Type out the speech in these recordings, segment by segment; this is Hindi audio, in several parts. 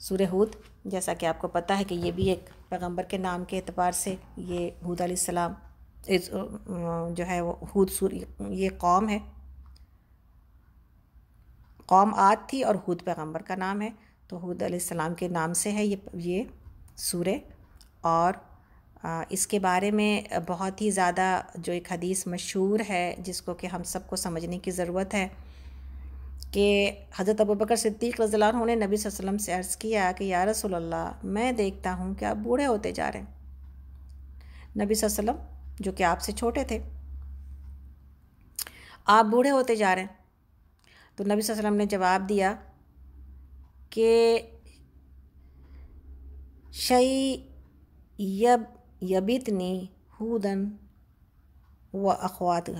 सूर्य हूद जैसा कि आपको पता है कि ये भी एक पैगंबर के नाम के अतबार से ये हूद आसमाम जो है वो हूद सूर्य ये कौम है कौम आद थी और हूद पैगंबर का नाम है तो हूद आसमाम के नाम से है ये ये सूर्य और इसके बारे में बहुत ही ज़्यादा जो एक हदीस मशहूर है जिसको कि हम सबको समझने की ज़रूरत है कि हज़रत अबू बकर सिद्दीक रज़ील्ला ने नबी वसल्लम से अर्ज़ किया कि या रसोल्ला मैं देखता हूँ कि आप बूढ़े होते जा रहे हैं नबी वसल्लम जो कि आपसे छोटे थे आप बूढ़े होते जा रहे हैं तो नबी वसल्लम ने जवाब दिया कि शई यब यबितनी हूदन व अखवात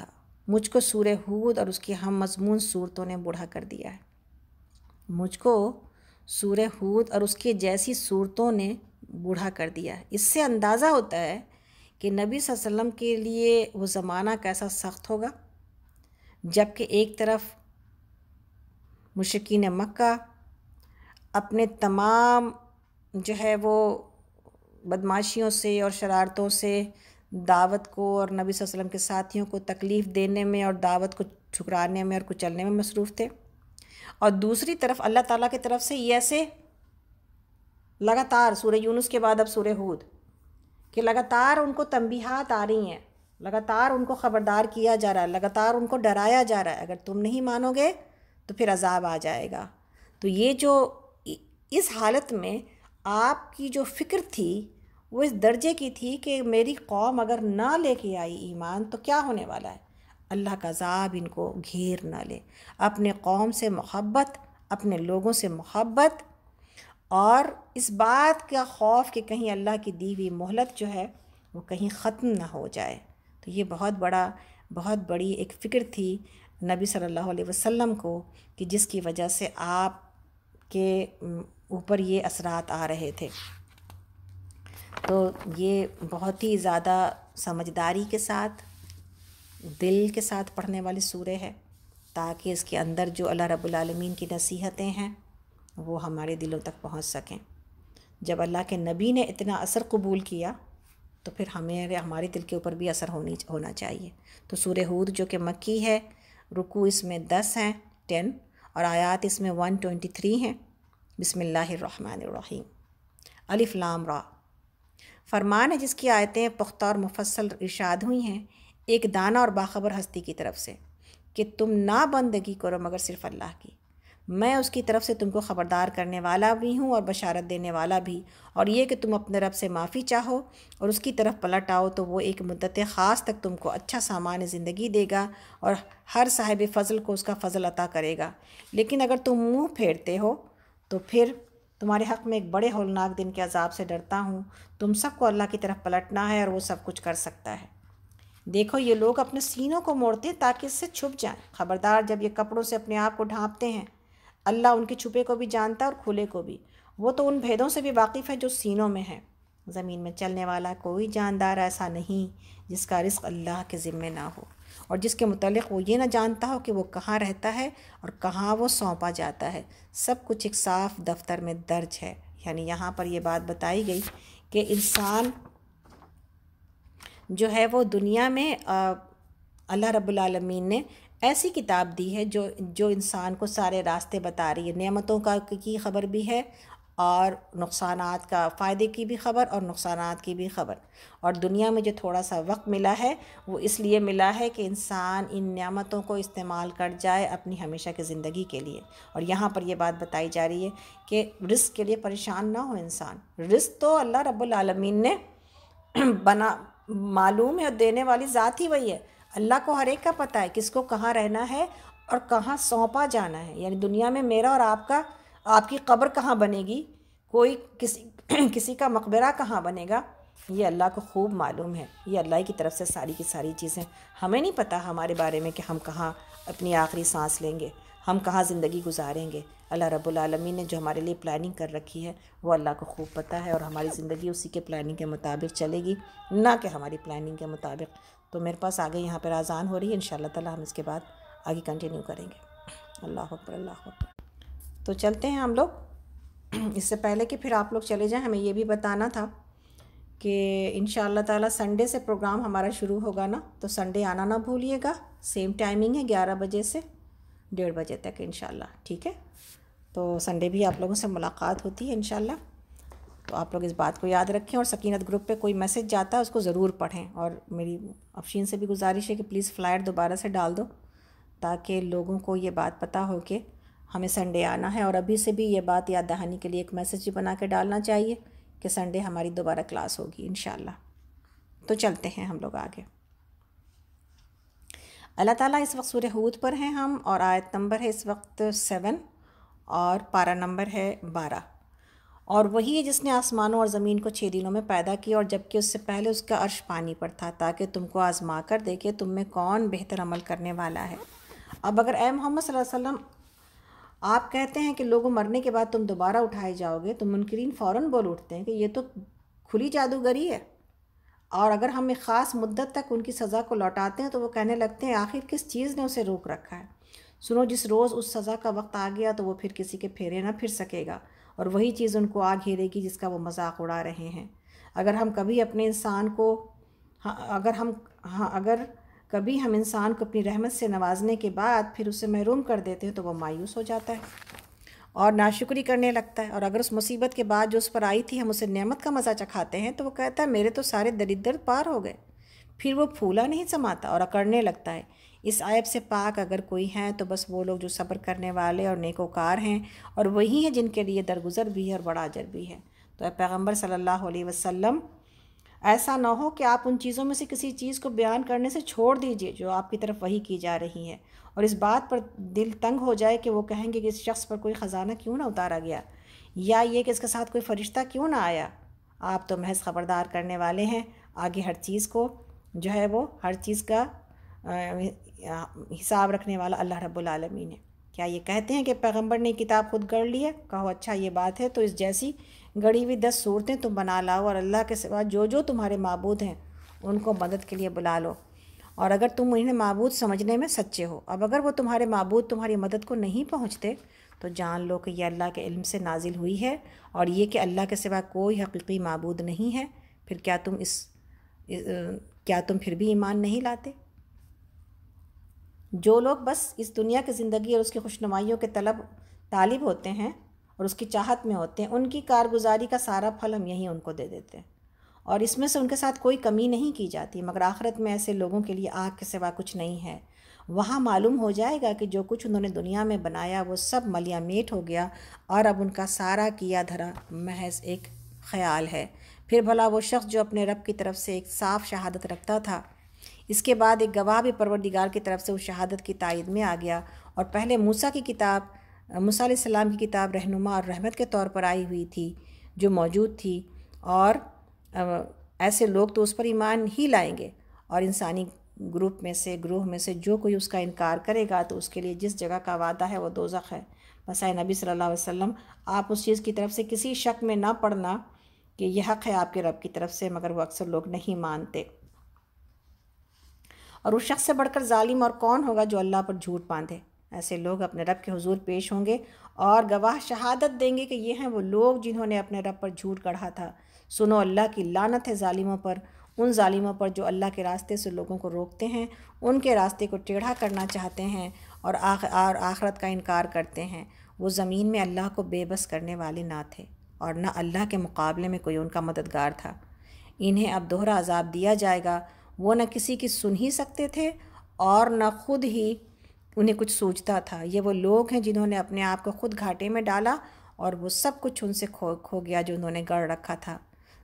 मुझको सूर हूद और उसकी हम मजमून सूरतों ने बूढ़ा कर दिया है मुझको सूर हूद और उसकी जैसी सूरतों ने बूढ़ा कर दिया है इससे अंदाज़ा होता है कि नबी वसल्लम के लिए वो ज़माना कैसा सख्त होगा जबकि एक तरफ मुशकिन मक्का अपने तमाम जो है वो बदमाशियों से और शरारतों से दावत को और नबी वसल्लम के साथियों को तकलीफ़ देने में और दावत को ठुकराने में और कुचलने में मसरूफ़ थे और दूसरी तरफ अल्लाह ताला की तरफ से ये ऐसे लगातार सूर्य यूनुस के बाद अब सूर्य हूद कि लगातार उनको तंबीहात आ रही हैं लगातार उनको ख़बरदार किया जा रहा है लगातार उनको डराया जा रहा है अगर तुम नहीं मानोगे तो फिर अजाब आ जाएगा तो ये जो इस हालत में आपकी जो फ़िक्र थी वो इस दर्जे की थी कि मेरी कौम अगर ना लेके आई ईमान तो क्या होने वाला है अल्लाह का अजाब इनको घेर ना ले अपने कौम से मोहब्बत अपने लोगों से मोहब्बत और इस बात का खौफ कि कहीं अल्लाह की दी हुई मोहलत जो है वो कहीं ख़त्म ना हो जाए तो ये बहुत बड़ा बहुत बड़ी एक फ़िक्र थी नबी सल्लल्लाहु अलैहि वसल्लम को कि जिसकी वजह से आप के ऊपर ये असरात आ रहे थे तो ये बहुत ही ज़्यादा समझदारी के साथ दिल के साथ पढ़ने वाली सूर्य है ताकि इसके अंदर जो अल्लाह रबालमीन की नसीहतें हैं वो हमारे दिलों तक पहुंच सकें जब अल्लाह के नबी ने इतना असर कबूल किया तो फिर हमें हमारे दिल के ऊपर भी असर होनी होना चाहिए तो सूर्य हूद जो कि मक्की है रुकू इसमें दस हैं टेन और आयात इसमें वन ट्वेंटी थ्री हैं अलिफ़ लाम रा फरमान है जिसकी आयतें पुख्ता और मुफसल इर्शाद हुई हैं एक दाना और बाखबर हस्ती की तरफ से कि तुम ना बंदगी करो मगर सिर्फ अल्लाह की मैं उसकी तरफ से तुमको ख़बरदार करने वाला भी हूँ और बशारत देने वाला भी और ये कि तुम अपने रब से माफ़ी चाहो और उसकी तरफ पलट आओ तो वो एक मुद्दत ख़ास तक तुमको अच्छा सामान ज़िंदगी देगा और हर साहिब फ़ज़ल को उसका फ़ज़ल अता करेगा लेकिन अगर तुम मुँह फेरते हो तो फिर तुम्हारे हक़ में एक बड़े होलनाक दिन के अजाब से डरता हूँ तुम सबको अल्लाह की तरफ पलटना है और वो सब कुछ कर सकता है देखो ये लोग अपने सीनों को मोड़ते ताकि इससे छुप जाएं खबरदार जब ये कपड़ों से अपने आप को ढांपते हैं अल्लाह उनके छुपे को भी जानता है और खुले को भी वो तो उन भेदों से भी वाकिफ़ है जो सीनों में है ज़मीन में चलने वाला कोई जानदार ऐसा नहीं जिसका रिस्क अल्लाह के ज़िम्मे ना हो और जिसके मतलब वो ये ना जानता हो कि वो कहाँ रहता है और कहाँ वो सौंपा जाता है सब कुछ एक साफ दफ्तर में दर्ज है यानी यहाँ पर ये बात बताई गई कि इंसान जो है वो दुनिया में अल्लाह रब्लमीन ने ऐसी किताब दी है जो जो इंसान को सारे रास्ते बता रही है नियमतों का की खबर भी है और नुकसान का फ़ायदे की भी खबर और नुकसान की भी खबर और दुनिया में जो थोड़ा सा वक्त मिला है वो इसलिए मिला है कि इंसान इन नियामतों को इस्तेमाल कर जाए अपनी हमेशा की ज़िंदगी के लिए और यहाँ पर यह बात बताई जा रही है कि रिस्क के लिए परेशान ना हो इंसान रिस्क तो अल्लाह रब्लमीन ने बना मालूम है और देने वाली ज़ात ही वही है अल्लाह को हर एक का पता है किसको कहाँ रहना है और कहाँ सौंपा जाना है यानी दुनिया में मेरा और आपका आपकी कब्र कहाँ बनेगी कोई किसी किसी का मकबरा कहाँ बनेगा ये अल्लाह को खूब मालूम है ये अल्लाह की तरफ से सारी की सारी चीज़ें हमें नहीं पता हमारे बारे में कि हम कहाँ अपनी आखिरी सांस लेंगे हम कहाँ ज़िंदगी गुजारेंगे अल्लाह रब्बुल रबालमीन ने जो हमारे लिए प्लानिंग कर रखी है वो अल्लाह को खूब पता है और हमारी ज़िंदगी उसी के प्लानिंग के मुताबिक चलेगी ना कि हमारी प्लानिंग के मुताबिक तो मेरे पास आगे यहाँ पर आज़ान हो रही है इन ताला हम इसके बाद आगे कंटिन्यू करेंगे अल्लाह अकबर अल्लाह अकबर तो चलते हैं हम लोग इससे पहले कि फिर आप लोग चले जाएं हमें ये भी बताना था कि इन ताला संडे से प्रोग्राम हमारा शुरू होगा ना तो संडे आना ना भूलिएगा सेम टाइमिंग है ग्यारह बजे से डेढ़ बजे तक इन ठीक है तो संडे भी आप लोगों से मुलाकात होती है इन तो आप लोग इस बात को याद रखें और सकीनत ग्रुप पे कोई मैसेज जाता है उसको ज़रूर पढ़ें और मेरी अफशीन से भी गुजारिश है कि प्लीज़ फ्लायर दोबारा से डाल दो ताकि लोगों को ये बात पता हो कि हमें संडे आना है और अभी से भी ये बात याद दहानी के लिए एक मैसेज भी बना के डालना चाहिए कि संडे हमारी दोबारा क्लास होगी इन तो चलते हैं हम लोग आगे अल्लाह ताला इस वक्त सूर्य हूद पर हैं हम और आयत नंबर है इस वक्त सेवन और पारा नंबर है बारह और वही है जिसने आसमानों और ज़मीन को छः दिनों में पैदा किया और जबकि उससे पहले उसका अर्श पानी पर था ताकि तुमको आजमा कर देखे तुम में कौन बेहतर अमल करने वाला है अब अगर ए मोहम्मद वसल्लम आप कहते हैं कि लोगों मरने के बाद तुम दोबारा उठाए जाओगे तो मुनकरीन फ़ौर बोल उठते हैं कि ये तो खुली जादूगरी है और अगर हम एक ख़ास मुद्दत तक उनकी सज़ा को लौटाते हैं तो वो कहने लगते हैं आखिर किस चीज़ ने उसे रोक रखा है सुनो जिस रोज़ उस सज़ा का वक्त आ गया तो वो फिर किसी के फेरे ना फिर सकेगा और वही चीज़ उनको आ घेरेगी जिसका वो मजाक उड़ा रहे हैं अगर हम कभी अपने इंसान को हाँ अगर हम हाँ अगर कभी हम इंसान को अपनी रहमत से नवाजने के बाद फिर उसे महरूम कर देते हैं तो वह मायूस हो जाता है और नाशुक्री करने लगता है और अगर उस मुसीबत के बाद जो उस पर आई थी हम उसे नेमत का मज़ा चखाते हैं तो वो कहता है मेरे तो सारे दरिद्र पार हो गए फिर वो फूला नहीं समाता और अकड़ने लगता है इस आयब से पाक अगर कोई है तो बस वो लोग जो सब्र करने वाले और नेकोकार हैं और वही हैं जिनके लिए दरगुजर भी है और बड़ा अजर भी है तो पैगम्बर सल्ला वसम ऐसा ना हो कि आप उन चीज़ों में से किसी चीज़ को बयान करने से छोड़ दीजिए जो आपकी तरफ वही की जा रही है और इस बात पर दिल तंग हो जाए कि वो कहेंगे कि इस शख्स पर कोई ख़जाना क्यों ना उतारा गया या ये कि इसके साथ कोई फरिश्ता क्यों ना आया आप तो महज ख़बरदार करने वाले हैं आगे हर चीज़ को जो है वो हर चीज़ का हिसाब रखने वाला अल्लाह रब्बुल आलमीन है क्या ये कहते हैं कि पैगंबर ने किताब खुद गढ़ ली है कहो अच्छा ये बात है तो इस जैसी गढ़ी हुई दस सूरतें तुम बना लाओ और अल्लाह के सिवा जो जो तुम्हारे मबूद हैं उनको मदद के लिए बुला लो और अगर तुम इन्हें मबूद समझने में सच्चे हो अब अगर वो तुम्हारे मबूद तुम्हारी मदद को नहीं पहुँचते तो जान लो कि यह अल्लाह के इल्म से नाजिल हुई है और ये कि अल्लाह के सिवा कोई हकीकी मबूद नहीं है फिर क्या तुम इस, इस क्या तुम फिर भी ईमान नहीं लाते जो लोग बस इस दुनिया की ज़िंदगी और उसकी खुशनुमाइयों के तलब तालिब होते हैं और उसकी चाहत में होते हैं उनकी कारगुजारी का सारा फल हम यहीं उनको दे देते हैं और इसमें से उनके साथ कोई कमी नहीं की जाती मगर आखिरत में ऐसे लोगों के लिए आग के सिवा कुछ नहीं है वहाँ मालूम हो जाएगा कि जो कुछ उन्होंने दुनिया में बनाया वो सब मलिया मेट हो गया और अब उनका सारा किया धरा महज एक ख्याल है फिर भला वो शख्स जो अपने रब की तरफ से एक साफ़ शहादत रखता था इसके बाद एक गवाह भी परवरदिगार की तरफ से उस शहादत की तइद में आ गया और पहले मूसा की किताब मूसा सलाम की किताब रहनुमा और रहमत के तौर पर आई हुई थी जो मौजूद थी और ऐसे लोग तो उस पर ईमान ही लाएंगे और इंसानी ग्रुप में से ग्रोह में से जो कोई उसका इनकार करेगा तो उसके लिए जिस जगह का वादा है वो दोजख है बसाए नबी सल्ला वसम आप उस चीज़ की तरफ से किसी शक में ना पढ़ना कि यह हक़ है आपके रब की तरफ से मगर वह अक्सर लोग नहीं मानते और उस शख्स से बढ़कर जालिम और कौन होगा जो अल्लाह पर झूठ बांधे ऐसे लोग अपने रब के हुजूर पेश होंगे और गवाह शहादत देंगे कि ये हैं वो लोग जिन्होंने अपने रब पर झूठ कढ़ा था सुनो अल्लाह की लानत है ालिमों पर उन ालिमों पर जो अल्लाह के रास्ते से लोगों को रोकते हैं उनके रास्ते को टेढ़ा करना चाहते हैं और आख आखरत का इनकार करते हैं वो ज़मीन में अल्लाह को बेबस करने वाले ना थे और ना अल्लाह के मुकाबले में कोई उनका मददगार था इन्हें अब दोहरा अजाब दिया जाएगा वो न किसी की सुन ही सकते थे और न ख़ुद ही उन्हें कुछ सोचता था ये वो लोग हैं जिन्होंने अपने आप को खुद घाटे में डाला और वो सब कुछ उनसे खो खो गया जो उन्होंने गढ़ रखा था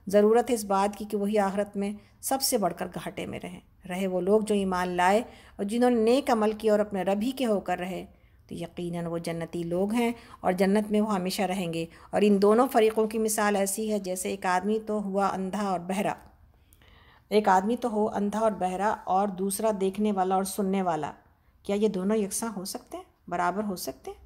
ज़रूरत है इस बात की कि वही आखरत में सबसे बढ़कर घाटे में रहें रहे वो लोग जो ईमान लाए और जिन्होंने नेक अमल किया और अपने रब ही के होकर रहे तो यकीनन वो जन्नती लोग हैं और जन्नत में वो हमेशा रहेंगे और इन दोनों फ़रीक़ों की मिसाल ऐसी है जैसे एक आदमी तो हुआ अंधा और बहरा एक आदमी तो हो अंधा और बहरा और दूसरा देखने वाला और सुनने वाला क्या ये दोनों यकसा हो सकते हैं बराबर हो सकते हैं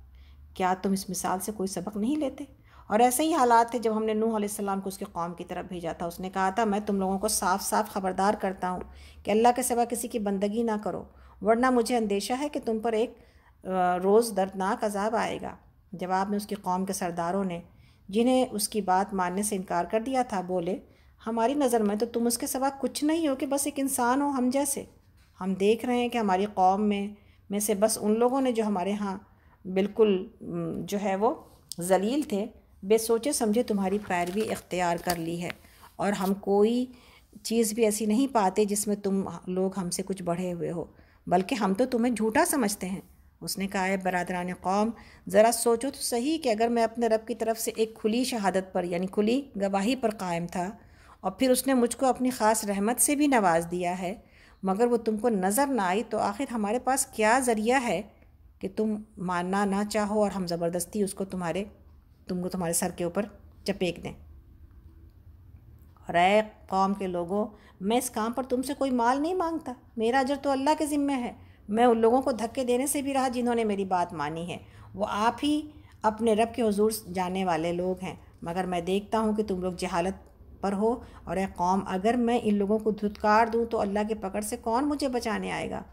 क्या तुम इस मिसाल से कोई सबक नहीं लेते और ऐसे ही हालात थे जब हमने नूह सलाम को उसके कौम की तरफ भेजा था उसने कहा था मैं तुम लोगों को साफ साफ खबरदार करता हूँ कि अल्लाह के सिवा किसी की बंदगी ना करो वरना मुझे अंदेशा है कि तुम पर एक रोज़ दर्दनाक अजाब आएगा जवाब में उसकी कौम के सरदारों ने जिन्हें उसकी बात मानने से इनकार कर दिया था बोले हमारी नज़र में तो तुम उसके सिवा कुछ नहीं हो कि बस एक इंसान हो हम जैसे हम देख रहे हैं कि हमारी कौम में में से बस उन लोगों ने जो हमारे यहाँ बिल्कुल जो है वो जलील थे बेसोचे समझे तुम्हारी पैरवी इख्तियार कर ली है और हम कोई चीज़ भी ऐसी नहीं पाते जिसमें तुम लोग हमसे कुछ बढ़े हुए हो बल्कि हम तो तुम्हें झूठा समझते हैं उसने कहा है बरदरान कौम ज़रा सोचो तो सही कि अगर मैं अपने रब की तरफ से एक खुली शहादत पर यानी खुली गवाही पर कायम था और फिर उसने मुझको अपनी ख़ास रहमत से भी नवाज दिया है मगर वो तुमको नज़र ना आई तो आखिर हमारे पास क्या ज़रिया है कि तुम मानना ना चाहो और हम ज़बरदस्ती उसको तुम्हारे तुमको तुम्हारे सर के ऊपर चपेक दें और कौम के लोगों मैं इस काम पर तुमसे कोई माल नहीं मांगता मेरा अजर तो अल्लाह के ज़िम्मे है मैं उन लोगों को धक्के देने से भी रहा जिन्होंने मेरी बात मानी है वो आप ही अपने रब के हुजूर जाने वाले लोग हैं मगर मैं देखता हूँ कि तुम लोग जहालत पर हो और ए कौम अगर मैं इन लोगों को धुतकार दूँ तो अल्लाह के पकड़ से कौन मुझे बचाने आएगा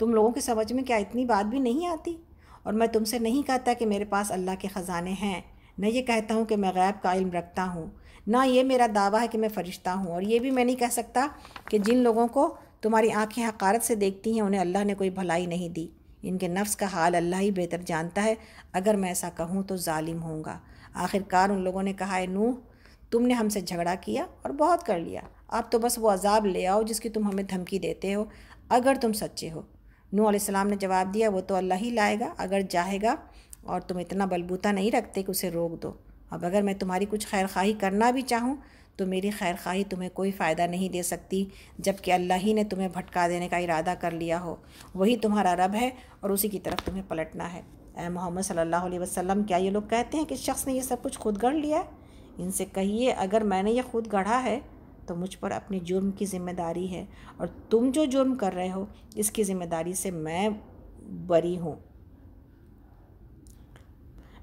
तुम लोगों की समझ में क्या इतनी बात भी नहीं आती और मैं तुमसे नहीं कहता कि मेरे पास अल्लाह के ख़जाने हैं न ये कहता हूँ कि मैं गैब का इल्म रखता हूँ ना ये मेरा दावा है कि मैं फ़रिश्ता हूँ और ये भी मैं नहीं कह सकता कि जिन लोगों को तुम्हारी आंखें हकारत से देखती हैं उन्हें अल्लाह ने कोई भलाई नहीं दी इनके नफ्स का हाल अल्लाह ही बेहतर जानता है अगर मैं ऐसा कहूँ तो ालिम होऊंगा आखिरकार उन लोगों ने कहा है नूह तुमने हमसे झगड़ा किया और बहुत कर लिया अब तो बस वो अजाब ले आओ जिसकी तुम हमें धमकी देते हो अगर तुम सच्चे हो नू आसमाम ने जवाब दिया वो तो अल्लाह ही लाएगा अगर चाहेगा और तुम इतना बलबूता नहीं रखते कि उसे रोक दो अब अगर मैं तुम्हारी कुछ खैर खाही करना भी चाहूँ तो मेरी खैर खाही तुम्हें कोई फ़ायदा नहीं दे सकती जबकि अल्लाह ही ने तुम्हें भटका देने का इरादा कर लिया हो वही तुम्हारा रब है और उसी की तरफ तुम्हें पलटना है मोहम्मद सल्लल्लाहु अलैहि वसल्लम क्या ये लोग कहते हैं कि शख्स ने ये सब कुछ खुद गढ़ लिया है इनसे कहिए अगर मैंने ये खुद गढ़ा है तो मुझ पर अपने जुर्म की ज़िम्मेदारी है और तुम जो जुर्म कर रहे हो इसकी ज़िम्मेदारी से मैं बरी हूँ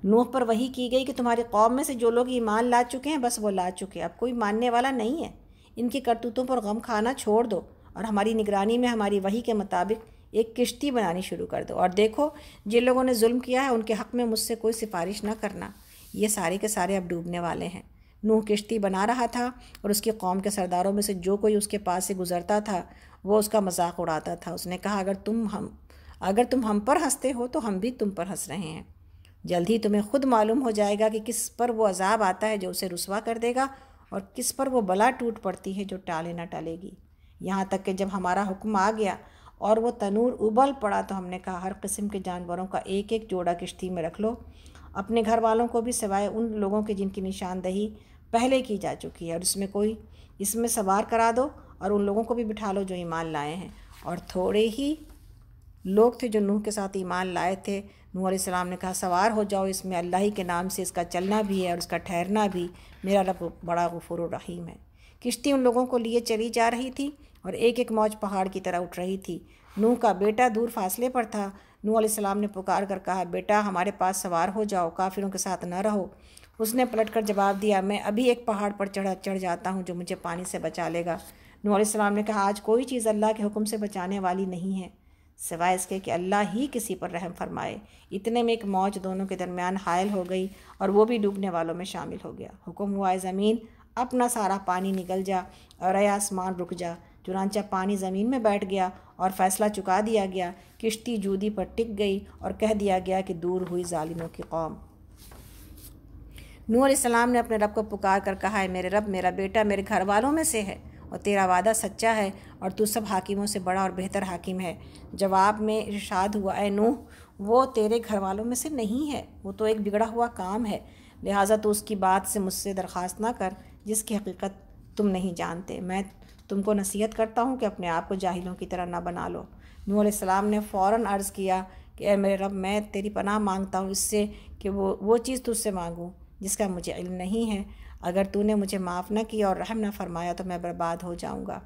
नूह पर वही की गई कि तुम्हारी कौम में से जो लोग ईमान ला चुके हैं बस वो ला चुके हैं अब कोई मानने वाला नहीं है इनके करतूतों पर गम खाना छोड़ दो और हमारी निगरानी में हमारी वही के मुताबिक एक किश्ती बनानी शुरू कर दो और देखो जिन लोगों ने जुल्म किया है उनके हक़ में मुझसे कोई सिफारिश ना करना ये सारे के सारे अब डूबने वाले हैं नूह किश्ती बना रहा था और उसकी कौम के सरदारों में से जो कोई उसके पास से गुज़रता था वो उसका मजाक उड़ाता था उसने कहा अगर तुम हम अगर तुम हम पर हंसते हो तो हम भी तुम पर हंस रहे हैं जल्द ही तुम्हें खुद मालूम हो जाएगा कि किस पर वो अजाब आता है जो उसे रसवा कर देगा और किस पर वो बला टूट पड़ती है जो टाले ना टालेगी यहाँ तक कि जब हमारा हुक्म आ गया और वो तनूर उबल पड़ा तो हमने कहा हर किस्म के जानवरों का एक एक जोड़ा किश्ती में रख लो अपने घर वालों को भी सिवाय उन लोगों के जिनकी निशानदही पहले की जा चुकी है और इसमें कोई इसमें सवार करा दो और उन लोगों को भी बिठा लो जो ईमान लाए हैं और थोड़े ही लोग थे जो नूह के साथ ईमान लाए थे नूह सलाम ने कहा सवार हो जाओ इसमें अल्लाह ही के नाम से इसका चलना भी है और इसका ठहरना भी मेरा रब बड़ा गफुर रहीम है किश्ती उन लोगों को लिए चली जा रही थी और एक एक मौज पहाड़ की तरह उठ रही थी नूह का बेटा दूर फासले पर था नू सलाम ने पुकार कर कहा बेटा हमारे पास सवार हो जाओ काफिरों के साथ न रहो उसने पलट कर जवाब दिया मैं अभी एक पहाड़ पर चढ़ चढ़ जाता हूँ जो मुझे पानी से बचा लेगा नू सलाम ने कहा आज कोई चीज़ अल्लाह के हुक्म से बचाने वाली नहीं है सिवाय इसके कि अल्लाह ही किसी पर रहम फरमाए इतने में एक मौज दोनों के दरमियान हायल हो गई और वो भी डूबने वालों में शामिल हो गया हुक्म हुआ ज़मीन अपना सारा पानी निकल जा और आसमान रुक जा चुनाचा पानी ज़मीन में बैठ गया और फैसला चुका दिया गया किश्ती जूदी पर टिक गई और कह दिया गया कि दूर हुई ालिमों की कौम नूर इस्लाम ने अपने रब को पुकार कर कहा है मेरे रब मेरा बेटा मेरे घर वालों में से है और तेरा वादा सच्चा है और तू सब हाकिमों से बड़ा और बेहतर हाकिम है जवाब में इरशाद हुआ है नूह वो तेरे घर वालों में से नहीं है वो तो एक बिगड़ा हुआ काम है लिहाजा तो उसकी बात से मुझसे दरख्वास्त ना कर जिसकी हकीकत तुम नहीं जानते मैं तुमको नसीहत करता हूँ कि अपने आप को जाहिलों की तरह ना बना लो नूह ने फ़ौर अर्ज़ किया कि ए मेरे रब मैं तेरी पनाह मांगता हूँ इससे कि वो वो चीज़ तुझसे मांगूँ जिसका मुझे इल नहीं है अगर तूने मुझे माफ़ न किया और रहम ना फरमाया तो मैं बर्बाद हो जाऊँगा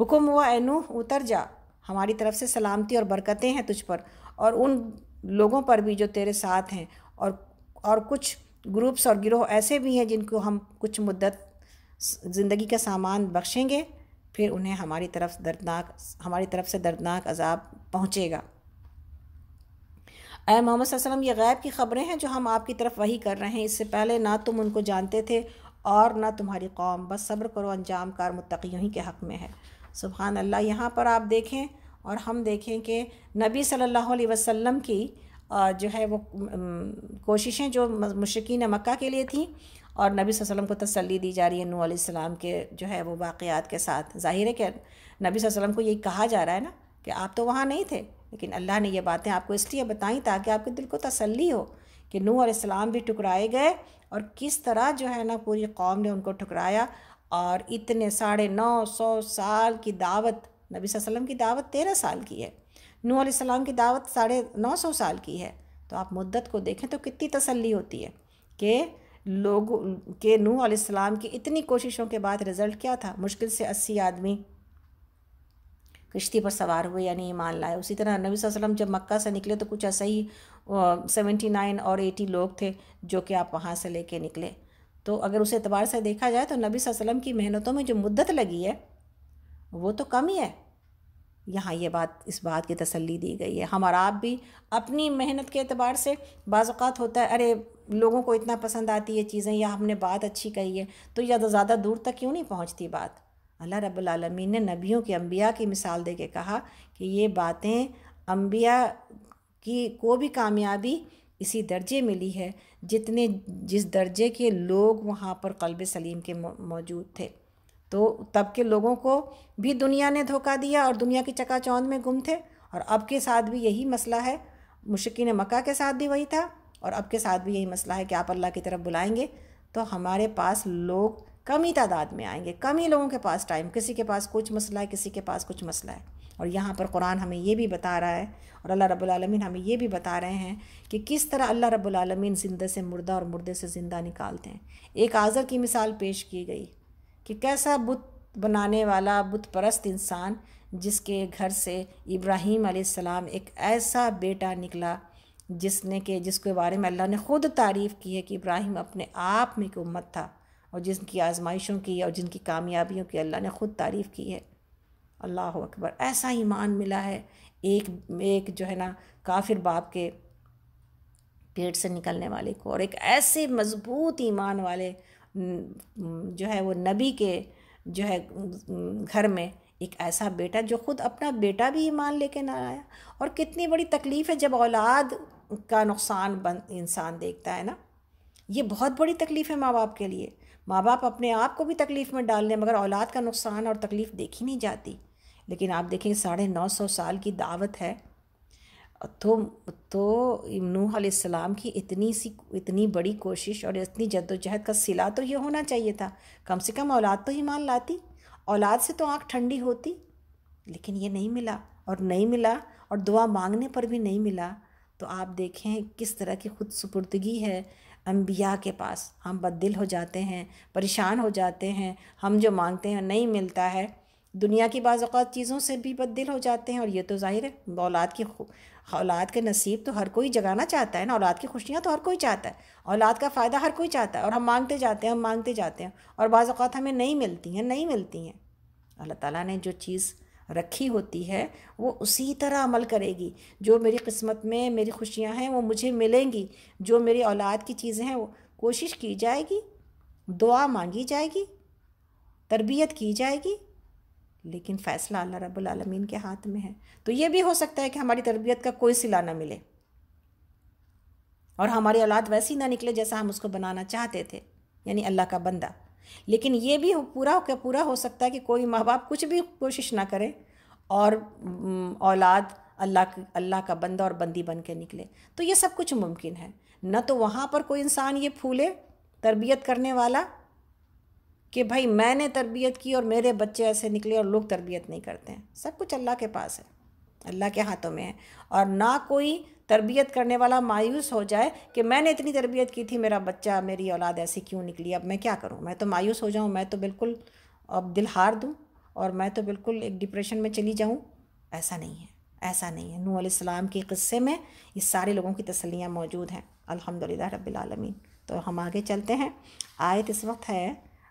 हुक्म हुआ एनूह उतर जा हमारी तरफ से सलामती और बरकतें हैं तुझ पर और उन लोगों पर भी जो तेरे साथ हैं और और कुछ ग्रुप्स और गिरोह ऐसे भी हैं जिनको हम कुछ मुद्दत ज़िंदगी का सामान बख्शेंगे फिर उन्हें हमारी तरफ दर्दनाक हमारी तरफ से दर्दनाक अजाब पहुँचेगा अय मोहम्मद वसल्लम ये गैब की ख़बरें हैं जो हम आपकी तरफ वही कर रहे हैं इससे पहले ना तुम उनको जानते थे और ना तुम्हारी कौम बस सब्र करो अंजाम कार मुतकीयों ही के हक़ में है सुबह अल्लाह यहाँ पर आप देखें और हम देखें कि नबी सल्लल्लाहु अलैहि वसल्लम की जो है वो कोशिशें जो मशरकिन मक्का के लिए थी और नबी वसल्लम को तसली दी जा रही है नू सलाम के जो है वो वाक़ात के साथ ज़ाहिर है कि नबी वसल्लम को यही कहा जा रहा है ना कि आप तो वहाँ नहीं थे लेकिन अल्लाह ने ये बातें आपको इसलिए बताई ताकि आपके दिल को तसल्ली हो कि नू सलाम भी ठुकराए गए और किस तरह जो है ना पूरी कौम ने उनको ठुकराया और इतने साढ़े नौ सौ साल की दावत नबी वसल्लम की दावत तेरह साल की है नू सलाम की दावत साढ़े नौ सौ साल की है तो आप मुद्दत को देखें तो कितनी तसल्ली होती है कि लोगों के नू आसमाम की इतनी कोशिशों के बाद रिज़ल्ट क्या था मुश्किल से अस्सी आदमी किश्ती पर सवार हुए यानी ईमान लाए उसी तरह नबी वसल्लम जब मक्का से निकले तो कुछ ऐसा ही सेवेंटी नाइन और एटी लोग थे जो कि आप वहाँ से लेके निकले तो अगर उस एतबार से देखा जाए तो नबी वसल्लम की मेहनतों में जो मुद्दत लगी है वो तो कम ही है यहाँ ये बात इस बात की तसल्ली दी गई है हम और आप भी अपनी मेहनत के अतबार से बाज़ात होता है अरे लोगों को इतना पसंद आती है चीज़ें या हमने बात अच्छी कही है तो ज़्यादा तो ज़्यादा दूर तक क्यों नहीं पहुँचती बात अल्लाह रबालमीन ने नबियों के अम्बिया की मिसाल दे के कहा कि ये बातें अम्बिया की को भी कामयाबी इसी दर्जे मिली है जितने जिस दर्जे के लोग वहाँ पर कल्ब सलीम के मौजूद थे तो तब के लोगों को भी दुनिया ने धोखा दिया और दुनिया की चकाचौंध में गुम थे और अब के साथ भी यही मसला है मुश्किन मक्का के साथ भी वही था और अब के साथ भी यही मसला है कि आप अल्लाह की तरफ बुलाएंगे तो हमारे पास लोग कम ही तादाद में आएंगे कम ही लोगों के पास टाइम किसी के पास कुछ मसला है किसी के पास कुछ मसला है और यहाँ पर कुरान हमें ये भी बता रहा है और अल्लाह रब्लमिन हमें ये भी बता रहे हैं कि किस तरह अल्लाह रब्लमिन ज़िंदा से मुर्दा और मुर्दे से ज़िंदा निकालते हैं एक आज़र की मिसाल पेश की गई कि कैसा बुत बनाने वाला बुत परस्त इंसान जिसके घर से इब्राहीम सलाम एक ऐसा बेटा निकला जिसने के जिसके बारे में अल्लाह ने ख़ुद तारीफ़ की है कि इब्राहिम अपने आप में एक उम्मत था और जिनकी आजमाइशों की और जिनकी कामयाबियों की अल्लाह ने ख़ुद तारीफ़ की है अल्लाह अकबर ऐसा ईमान मिला है एक एक जो है ना काफिर बाप के पेट से निकलने वाले को और एक ऐसे मज़बूत ईमान वाले जो है वो नबी के जो है घर में एक ऐसा बेटा जो ख़ुद अपना बेटा भी ईमान लेके ना आया और कितनी बड़ी तकलीफ़ है जब औलाद का नुकसान बन इंसान देखता है ना ये बहुत बड़ी तकलीफ़ है माँ बाप के लिए माँ बाप अपने आप को भी तकलीफ़ में डाल मगर औलाद का नुकसान और तकलीफ़ देखी नहीं जाती लेकिन आप देखें साढ़े नौ सौ साल की दावत है तो तो इमनू अलैहिस्सलाम की इतनी सी इतनी बड़ी कोशिश और इतनी जद्दोजहद का सिला तो ये होना चाहिए था कम से कम औलाद तो ईमान लाती औलाद से तो आँख ठंडी होती लेकिन ये नहीं मिला और नहीं मिला और दुआ मांगने पर भी नहीं मिला तो आप देखें किस तरह की खुद सुपुर्दगी है अम्बिया के पास हम बददिल हो जाते हैं परेशान हो जाते हैं हम जो मांगते हैं नहीं मिलता है दुनिया की बाज़ात चीज़ों से भी बददिल हो जाते हैं और ये तो ज़ाहिर है औलाद की हाँ, औलाद का नसीब तो हर कोई जगाना चाहता है ना औलाद की खुशियाँ तो हर कोई चाहता है औलाद का फ़ायदा हर कोई चाहता है और हम मांगते जाते हैं हम मांगते जाते हैं और बाज़ हमें नहीं मिलती हैं नहीं मिलती हैं अल्लाह ताला ने जो चीज़ रखी होती है वो उसी तरह अमल करेगी जो मेरी किस्मत में मेरी खुशियाँ हैं वो मुझे मिलेंगी जो मेरी औलाद की चीज़ें हैं वो कोशिश की जाएगी दुआ मांगी जाएगी तरबियत की जाएगी लेकिन फ़ैसला अल्लाह रब्बुल रबालमीन के हाथ में है तो ये भी हो सकता है कि हमारी तरबियत का कोई सिला ना मिले और हमारी औलाद वैसी ना निकले जैसा हम उसको बनाना चाहते थे यानी अल्लाह का बंदा लेकिन ये भी पूरा हो पूरा हो सकता है कि कोई माँ बाप कुछ भी कोशिश ना करे और औलाद अल्लाह अल्लाह का बंदा और बंदी बन के निकले तो ये सब कुछ मुमकिन है न तो वहाँ पर कोई इंसान ये फूले तरबियत करने वाला कि भाई मैंने तरबियत की और मेरे बच्चे ऐसे निकले और लोग तरबियत नहीं करते हैं सब कुछ अल्लाह के पास है अल्लाह के हाथों में है और ना कोई तरबियत करने वाला मायूस हो जाए कि मैंने इतनी तरबियत की थी मेरा बच्चा मेरी औलाद ऐसी क्यों निकली अब मैं क्या करूँ मैं तो मायूस हो जाऊँ मैं तो बिल्कुल अब दिल हार दूँ और मैं तो बिल्कुल एक डिप्रेशन में चली जाऊँ ऐसा नहीं है ऐसा नहीं है नू आसमाम के क़स्से में ये सारे लोगों की तसलियाँ मौजूद हैं अलहमदिल्ला रबालमीन तो हम आगे चलते हैं आयत इस वक्त है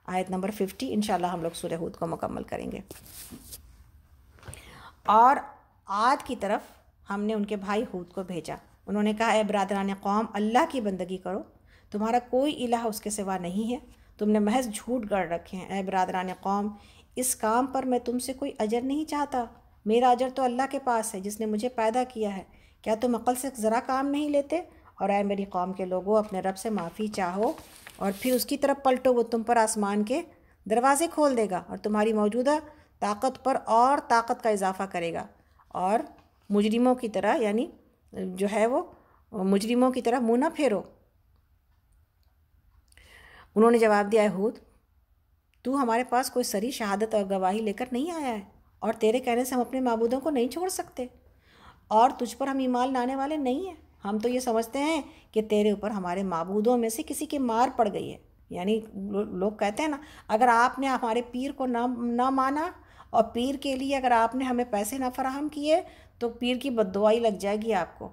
आयत नंबर फिफ्टी इन हम लोग सूर्य हूद को मुकम्मल करेंगे और आद की तरफ हमने उनके भाई हूद को भेजा उन्होंने कहा ए बरदरान कौम अल्लाह की बंदगी करो तुम्हारा कोई इलाह उसके सिवा नहीं है तुमने महज झूठ गढ़ रखे हैं ए बरदरान कौम इस काम पर मैं तुमसे कोई अजर नहीं चाहता मेरा अजर तो अल्लाह के पास है जिसने मुझे पैदा किया है क्या तुम अकल से ज़रा काम नहीं लेते और आए मेरी कौम के लोगों अपने रब से माफ़ी चाहो और फिर उसकी तरफ पलटो वो तुम पर आसमान के दरवाजे खोल देगा और तुम्हारी मौजूदा ताकत पर और ताकत का इजाफा करेगा और मुजरिमों की तरह यानी जो है वो मुजरिमों की तरह मुँह ना फेरो उन्होंने जवाब दिया हूद तू हमारे पास कोई सरी शहादत और गवाही लेकर नहीं आया है और तेरे कहने से हम अपने मबूदों को नहीं छोड़ सकते और तुझ पर हम ईमान लाने वाले नहीं हैं हम तो ये समझते हैं कि तेरे ऊपर हमारे मबूदों में से किसी की मार पड़ गई है यानी लोग लो कहते हैं ना अगर आपने हमारे पीर को ना ना माना और पीर के लिए अगर आपने हमें पैसे ना फराहम किए तो पीर की बददुआई लग जाएगी आपको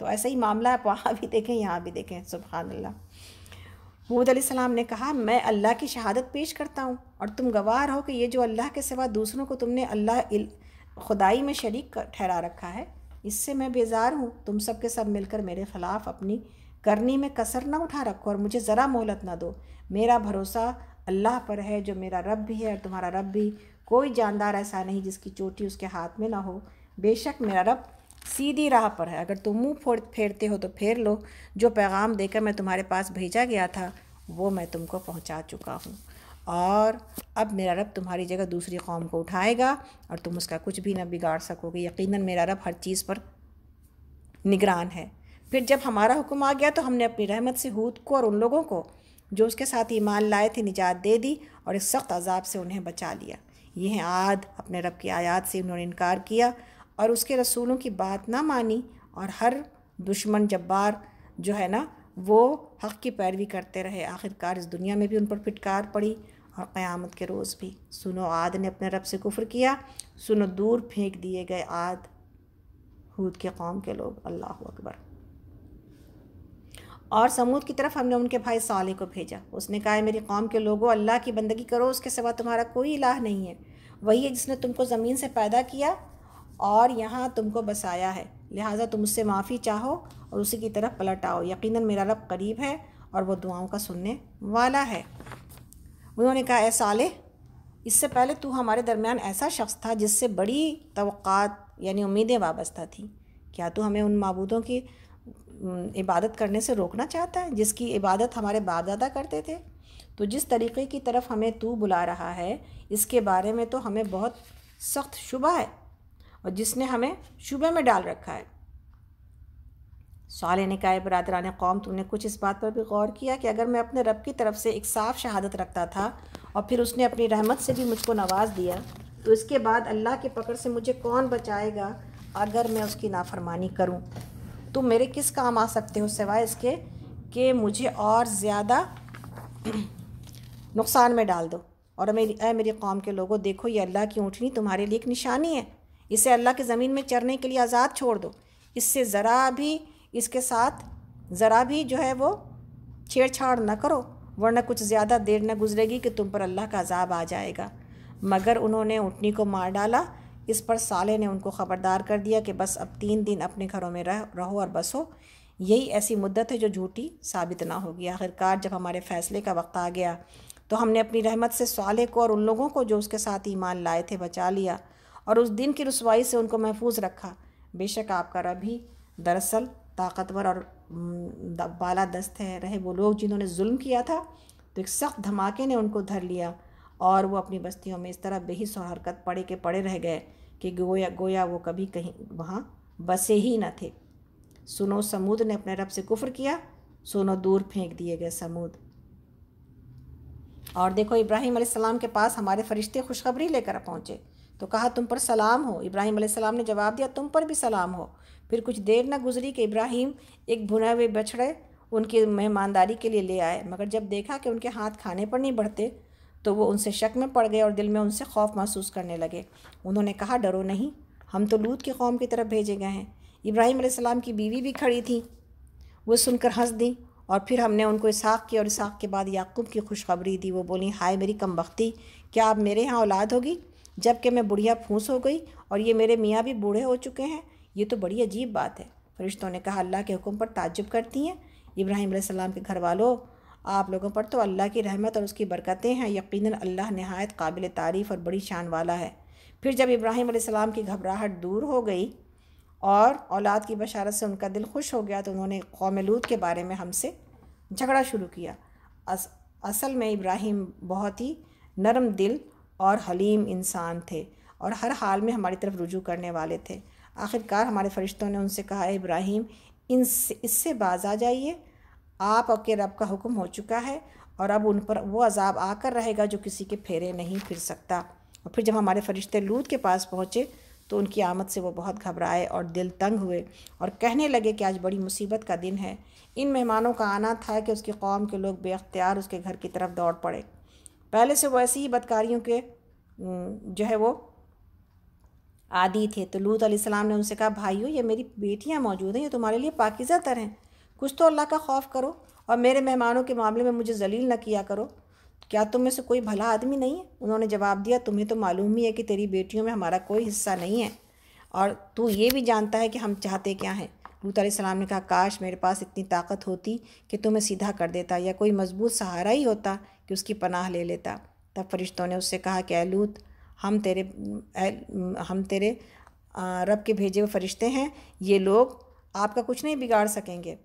तो ऐसा ही मामला आप वहाँ भी देखें यहाँ भी देखें सुबहानल्ला मूद सलाम ने कहा मैं अल्लाह की शहादत पेश करता हूँ और तुम गवार हो कि ये जो अल्लाह के सिवा दूसरों को तुमने अल्लाह खुदाई में शरीक ठहरा रखा है इससे मैं बेजार हूँ तुम सब के सब मिलकर मेरे खिलाफ अपनी करनी में कसर ना उठा रखो और मुझे ज़रा मोहलत ना दो मेरा भरोसा अल्लाह पर है जो मेरा रब भी है और तुम्हारा रब भी कोई जानदार ऐसा नहीं जिसकी चोटी उसके हाथ में ना हो बेशक मेरा रब सीधी राह पर है अगर तुम मुँह फोड़ फेरते हो तो फेर लो जो पैगाम देकर मैं तुम्हारे पास भेजा गया था वो मैं तुमको पहुँचा चुका हूँ और अब मेरा रब तुम्हारी जगह दूसरी कौम को उठाएगा और तुम उसका कुछ भी ना बिगाड़ सकोगे यकीनन मेरा रब हर चीज़ पर निगरान है फिर जब हमारा हुक्म आ गया तो हमने अपनी रहमत से हूद को और उन लोगों को जो उसके साथ ईमान लाए थे निजात दे दी और इस सख्त अजाब से उन्हें बचा लिया यह आद अपने रब की आयात से उन्होंने इनकार किया और उसके रसूलों की बात ना मानी और हर दुश्मन जब्बार जो है ना वो हक़ की पैरवी करते रहे आखिरकार इस दुनिया में भी उन पर फिटकार पड़ी और हाँ, क़यामत के रोज़ भी सुनो आद ने अपने रब से कुफ़र किया सुनो दूर फेंक दिए गए आद हूद के कौम के लोग अल्लाह अकबर और समूद की तरफ हमने उनके भाई साले को भेजा उसने कहा मेरी कौम के लोगों अल्लाह की बंदगी करो उसके सिवा तुम्हारा कोई इलाह नहीं है वही है जिसने तुमको ज़मीन से पैदा किया और यहाँ तुमको बसाया है लिहाजा तुम उससे माफ़ी चाहो और उसी की तरफ पलट आओ यकीनन मेरा रब करीब है और वो दुआओं का सुनने वाला है उन्होंने कहा ऐसा आले इससे पहले तू हमारे दरमियान ऐसा शख्स था जिससे बड़ी तवक़ात यानी उम्मीदें वाबस्ता थी क्या तू हमें उन मबूदों की इबादत करने से रोकना चाहता है जिसकी इबादत हमारे बाप दादा करते थे तो जिस तरीक़े की तरफ हमें तू बुला रहा है इसके बारे में तो हमें बहुत सख्त शुबा है और जिसने हमें शुबे में डाल रखा है साल निकाय बरदरान कौम तुमने तो कुछ इस बात पर भी गौर किया कि अगर मैं अपने रब की तरफ से एक साफ़ शहादत रखता था और फिर उसने अपनी रहमत से भी मुझको नवाज़ दिया तो इसके बाद अल्लाह के पकड़ से मुझे कौन बचाएगा अगर मैं उसकी नाफरमानी करूँ तुम मेरे किस काम आ सकते हो सिवाय इसके कि मुझे और ज़्यादा नुकसान में डाल दो और मेरी ए मेरी कौम के लोगों देखो ये अल्लाह की ऊँटनी तुम्हारे लिए एक निशानी है इसे अल्लाह के ज़मीन में चरने के लिए आज़ाद छोड़ दो इससे ज़रा भी इसके साथ ज़रा भी जो है वो छेड़छाड़ न करो वरना कुछ ज़्यादा देर न गुजरेगी कि तुम पर अल्लाह का अजाब आ जाएगा मगर उन्होंने ऊँटनी को मार डाला इस पर साले ने उनको ख़बरदार कर दिया कि बस अब तीन दिन अपने घरों में रह रहो और बसो यही ऐसी मुद्दत है जो झूठी साबित ना होगी आखिरकार जब हमारे फ़ैसले का वक्त आ गया तो हमने अपनी रहमत से साले को और उन लोगों को जो उसके साथ ईमान लाए थे बचा लिया और उस दिन की रसवाई से उनको महफूज रखा बेशक आपका रब ही दरअसल ताकतवर और बाला दस्त है रहे वो लोग जिन्होंने जुल्म किया था तो एक सख्त धमाके ने उनको धर लिया और वो अपनी बस्तियों में इस तरह बेहिस और हरकत पड़े के पड़े रह गए कि गोया गोया वो कभी कहीं वहाँ बसे ही न थे सुनो समूद ने अपने रब से कुफ्र किया सोनो दूर फेंक दिए गए समूद और देखो इब्राहिम अलैहिस्सलाम के पास हमारे फरिश्ते खुशखबरी लेकर पहुँचे तो कहा तुम पर सलाम हो इब्राहिम अलैहिस्सलाम ने जवाब दिया तुम पर भी सलाम हो फिर कुछ देर न गुजरी कि इब्राहिम एक भुने हुए बछड़े उनकी मेहमानदारी के लिए ले आए मगर जब देखा कि उनके हाथ खाने पर नहीं बढ़ते तो वो उनसे शक में पड़ गए और दिल में उनसे खौफ महसूस करने लगे उन्होंने कहा डरो नहीं हम तो लूत की कौम की तरफ भेजे गए हैं इब्राहिम आसमाम की बीवी भी खड़ी थी वो सुनकर हंस दी और फिर हमने उनको इसाक़ की और इसाक़ के बाद याकूब की खुशखबरी दी वो बोली हाय मेरी कम बख्ती क्या आप मेरे यहाँ औलाद होगी जबकि मैं बुढ़िया फूस हो गई और ये मेरे मियाँ भी बूढ़े हो चुके हैं ये तो बड़ी अजीब बात है फरिश्तों ने कहा अल्लाह के हुक्म पर ताजुब करती हैं इब्राहिम सलाम के घर वालों आप लोगों पर तो अल्लाह की रहमत और उसकी बरकतें हैं यकीनन अल्लाह नहायत काबिल तारीफ़ और बड़ी शान वाला है फिर जब इब्राहिम सलाम की घबराहट दूर हो गई और औलाद की बशारत से उनका दिल खुश हो गया तो उन्होंने कौम लूत के बारे में हमसे झगड़ा शुरू किया अस, असल में इब्राहिम बहुत ही नरम दिल और हलीम इंसान थे और हर हाल में हमारी तरफ रुजू करने वाले थे आखिरकार हमारे फ़रिश्तों ने उनसे कहा इब्राहिम इन इससे बाज आ जाइए आप आपके रब का हुक्म हो चुका है और अब उन पर वो अजाब आकर रहेगा जो किसी के फेरे नहीं फिर सकता और फिर जब हमारे फरिश्ते लूत के पास पहुँचे तो उनकी आमद से वो बहुत घबराए और दिल तंग हुए और कहने लगे कि आज बड़ी मुसीबत का दिन है इन मेहमानों का आना था कि उसकी कौम के लोग बेख्तियार उसके घर की तरफ दौड़ पड़े पहले से वो ऐसी ही बदकारियों के जो है वो आदि थे तो लूत आसमाम ने उनसे कहा भाइयों ये मेरी बेटियाँ मौजूद हैं ये तुम्हारे लिए पाकिज़ा तर हैं कुछ तो अल्लाह का खौफ करो और मेरे मेहमानों के मामले में मुझे जलील न किया करो क्या तुम में से कोई भला आदमी नहीं है उन्होंने जवाब दिया तुम्हें तो मालूम ही है कि तेरी बेटियों में हमारा कोई हिस्सा नहीं है और तू ये भी जानता है कि हम चाहते क्या हैं लूत सलाम ने कहा काश मेरे पास इतनी ताकत होती कि तुम्हें सीधा कर देता या कोई मजबूत सहारा ही होता कि उसकी पनाह ले लेता तब फरिश्तों ने उससे कहा कि लूत हम तेरे हम तेरे रब के भेजे हुए फरिश्ते हैं ये लोग आपका कुछ नहीं बिगाड़ सकेंगे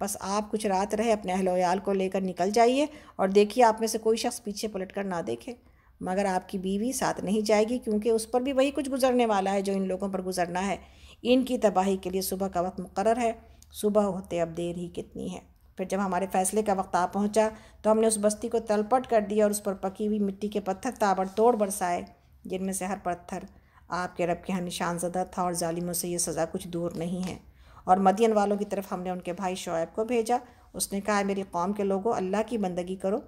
बस आप कुछ रात रहे अपने अहलोयाल को लेकर निकल जाइए और देखिए आप में से कोई शख्स पीछे पलट कर ना देखे मगर आपकी बीवी साथ नहीं जाएगी क्योंकि उस पर भी वही कुछ गुजरने वाला है जो इन लोगों पर गुजरना है इनकी तबाही के लिए सुबह का वक्त मुकर है सुबह होते अब देर ही कितनी है फिर जब हमारे फैसले का वक्त आ पहुँचा तो हमने उस बस्ती को तलपट कर दिया और उस पर पकी हुई मिट्टी के पत्थर ताबड़ तोड़ बरसाए जिनमें से हर पत्थर आपके रब के यहाँ निशानजदा था और ालिमों से ये सज़ा कुछ दूर नहीं है और मदियन वालों की तरफ हमने उनके भाई शोएब को भेजा उसने कहा मेरी कौम के लोगों अल्लाह की बंदगी करो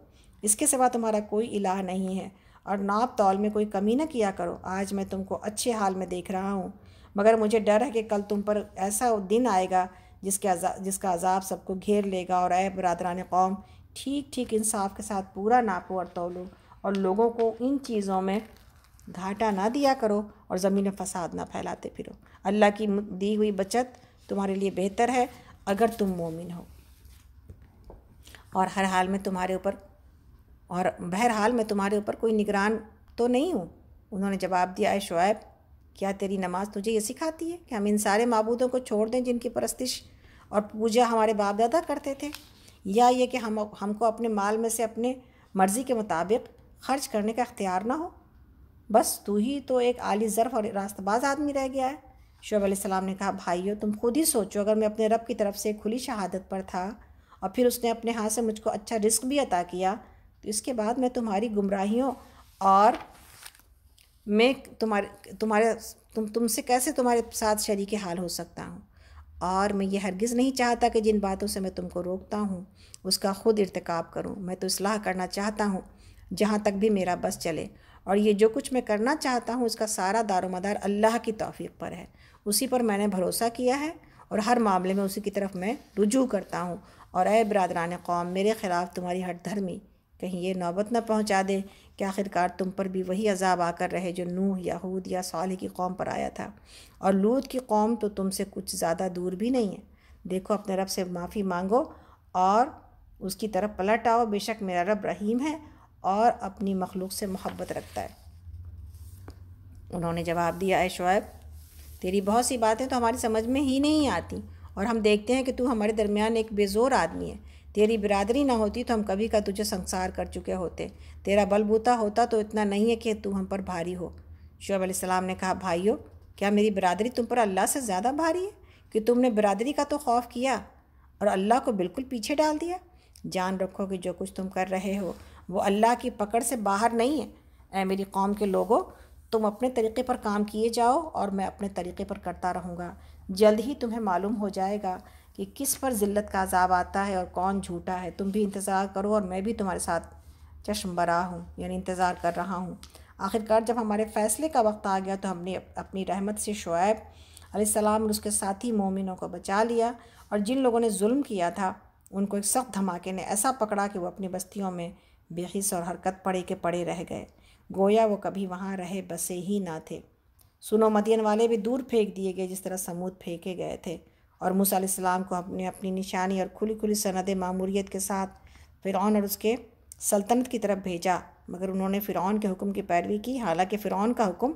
इसके सिवा तुम्हारा कोई इलाह नहीं है और नाप तौल में कोई कमी ना किया करो आज मैं तुमको अच्छे हाल में देख रहा हूँ मगर मुझे डर है कि कल तुम पर ऐसा दिन आएगा जिसके अजा जिसका अजाब सबको घेर लेगा और ऐ बरदरान कौम ठीक ठीक इंसाफ के साथ पूरा नापो और तोलो और लोगों को इन चीज़ों में घाटा ना दिया करो और ज़मीन में फसाद ना फैलाते फिरो अल्लाह की दी हुई बचत तुम्हारे लिए बेहतर है अगर तुम मोमिन हो और हर हाल में तुम्हारे ऊपर और बहरहाल मैं तुम्हारे ऊपर कोई निगरान तो नहीं हूँ उन्होंने जवाब दिया है शुएब क्या तेरी नमाज तुझे ये सिखाती है कि हम इन सारे मबूदों को छोड़ दें जिनकी परस्तिश और पूजा हमारे बाप दादा करते थे या ये कि हम हमको अपने माल में से अपने मर्ज़ी के मुताबिक खर्च करने का अख्तियार ना हो बस तू ही तो एक आली ज़रफ़ और रास्तबाज आदमी रह गया है शुब सलाम ने कहा भाइयों तुम खुद ही सोचो अगर मैं अपने रब की तरफ से खुली शहादत पर था और फिर उसने अपने हाथ से मुझको अच्छा रिस्क भी अता किया तो इसके बाद मैं तुम्हारी गुमराहियों और मैं तुम्हारे तुम्हारे तुम तुमसे कैसे तुम्हारे साथ शरीक हाल हो सकता हूँ और मैं ये हरगिज़ नहीं चाहता कि जिन बातों से मैं तुमको रोकता हूँ उसका ख़ुद इरतकब करूँ मैं तो इसलाह करना चाहता हूँ जहाँ तक भी मेरा बस चले और ये जो कुछ मैं करना चाहता हूँ उसका सारा दारोमदार अल्लाह की तौफीक पर है उसी पर मैंने भरोसा किया है और हर मामले में उसी की तरफ मैं रुजू करता हूँ और अय बरदरान कौम मेरे ख़िलाफ़ तुम्हारी हट धर्मी कहीं ये नौबत न पहुँचा दे कि आखिरकार तुम पर भी वही अजाब आकर रहे जो नूह याहूद या साल की कौम पर आया था और लूद की कौम तो तुमसे कुछ ज़्यादा दूर भी नहीं है देखो अपने रब से माफ़ी मांगो और उसकी तरफ पलट आओ बेशक मेरा रब रहीम है और अपनी मखलूक से मोहब्बत रखता है उन्होंने जवाब दिया है शुएब तेरी बहुत सी बातें तो हमारी समझ में ही नहीं आती और हम देखते हैं कि तू हमारे दरमियान एक बेजोर आदमी है तेरी बिरादरी ना होती तो हम कभी का तुझे संसार कर चुके होते तेरा बलबूता होता तो इतना नहीं है कि तू हम पर भारी हो शुएब सलाम ने कहा भाइयों क्या मेरी बरदरी तुम पर अल्लाह से ज़्यादा भारी है कि तुमने बरदरी का तो खौफ किया और अल्लाह को बिल्कुल पीछे डाल दिया जान रखो कि जो कुछ तुम कर रहे हो वो अल्लाह की पकड़ से बाहर नहीं है ऐ मेरी कौम के लोगों तुम अपने तरीक़े पर काम किए जाओ और मैं अपने तरीक़े पर करता रहूँगा जल्द ही तुम्हें मालूम हो जाएगा कि किस पर ज़िल्लत का अजाब आता है और कौन झूठा है तुम भी इंतज़ार करो और मैं भी तुम्हारे साथ चश्म बरा हूँ यानी इंतज़ार कर रहा हूँ आखिरकार जब हमारे फ़ैसले का वक्त आ गया तो हमने अपनी रहमत से शुएब आसमाम और उसके साथी मोमिनों को बचा लिया और जिन लोगों ने जुल्म किया था उनको एक सख्त धमाके ने ऐसा पकड़ा कि वो अपनी बस्तियों में बेहिस और हरकत पड़े के पड़े रह गए गोया वो कभी वहाँ रहे बसे ही ना थे सुनो मदियन वाले भी दूर फेंक दिए गए जिस तरह समूद फेंके गए थे और मूसम को अपने अपनी निशानी और खुली खुली सनद मामूरीत के साथ फ़िरौन और उसके सल्तनत की तरफ भेजा मगर उन्होंने फ़िरौन के हुक्म की पैरवी की हालांकि फ़िरौन का हुक्म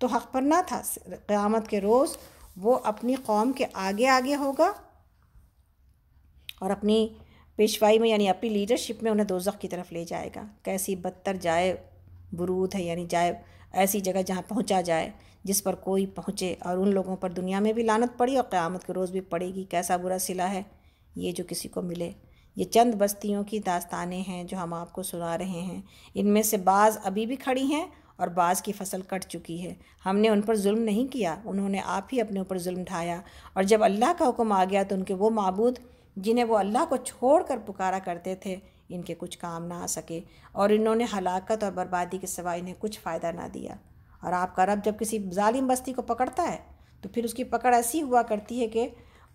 तो हक़ पर ना था क़यामत के रोज़ वो अपनी कौम के आगे आगे होगा और अपनी पेशवाई में यानी अपनी लीडरशिप में उन्हें दोजख की तरफ ले जाएगा कैसी बदतर जाए बुरूद है यानी जाए ऐसी जगह जहाँ पहुँचा जाए जिस पर कोई पहुँचे और उन लोगों पर दुनिया में भी लानत पड़ी और क़्यामत के रोज़ भी पड़ेगी कैसा बुरा सिला है ये जो किसी को मिले ये चंद बस्तियों की दास्तानें हैं जो हम आपको सुना रहे हैं इनमें से बाज़ अभी भी खड़ी हैं और बाज़ की फसल कट चुकी है हमने उन पर जुल्म नहीं किया उन्होंने आप ही अपने ऊपर जुल्म ढाया और जब अल्लाह का हुक्म आ गया तो उनके वो मबूद जिन्हें वो अल्लाह को छोड़ कर पुकारा करते थे इनके कुछ काम ना आ सके और इन्होंने हलाकत और बर्बादी के सिवा इन्हें कुछ फ़ायदा ना दिया और आपका रब जब किसी जालिम बस्ती को पकड़ता है तो फिर उसकी पकड़ ऐसी हुआ करती है कि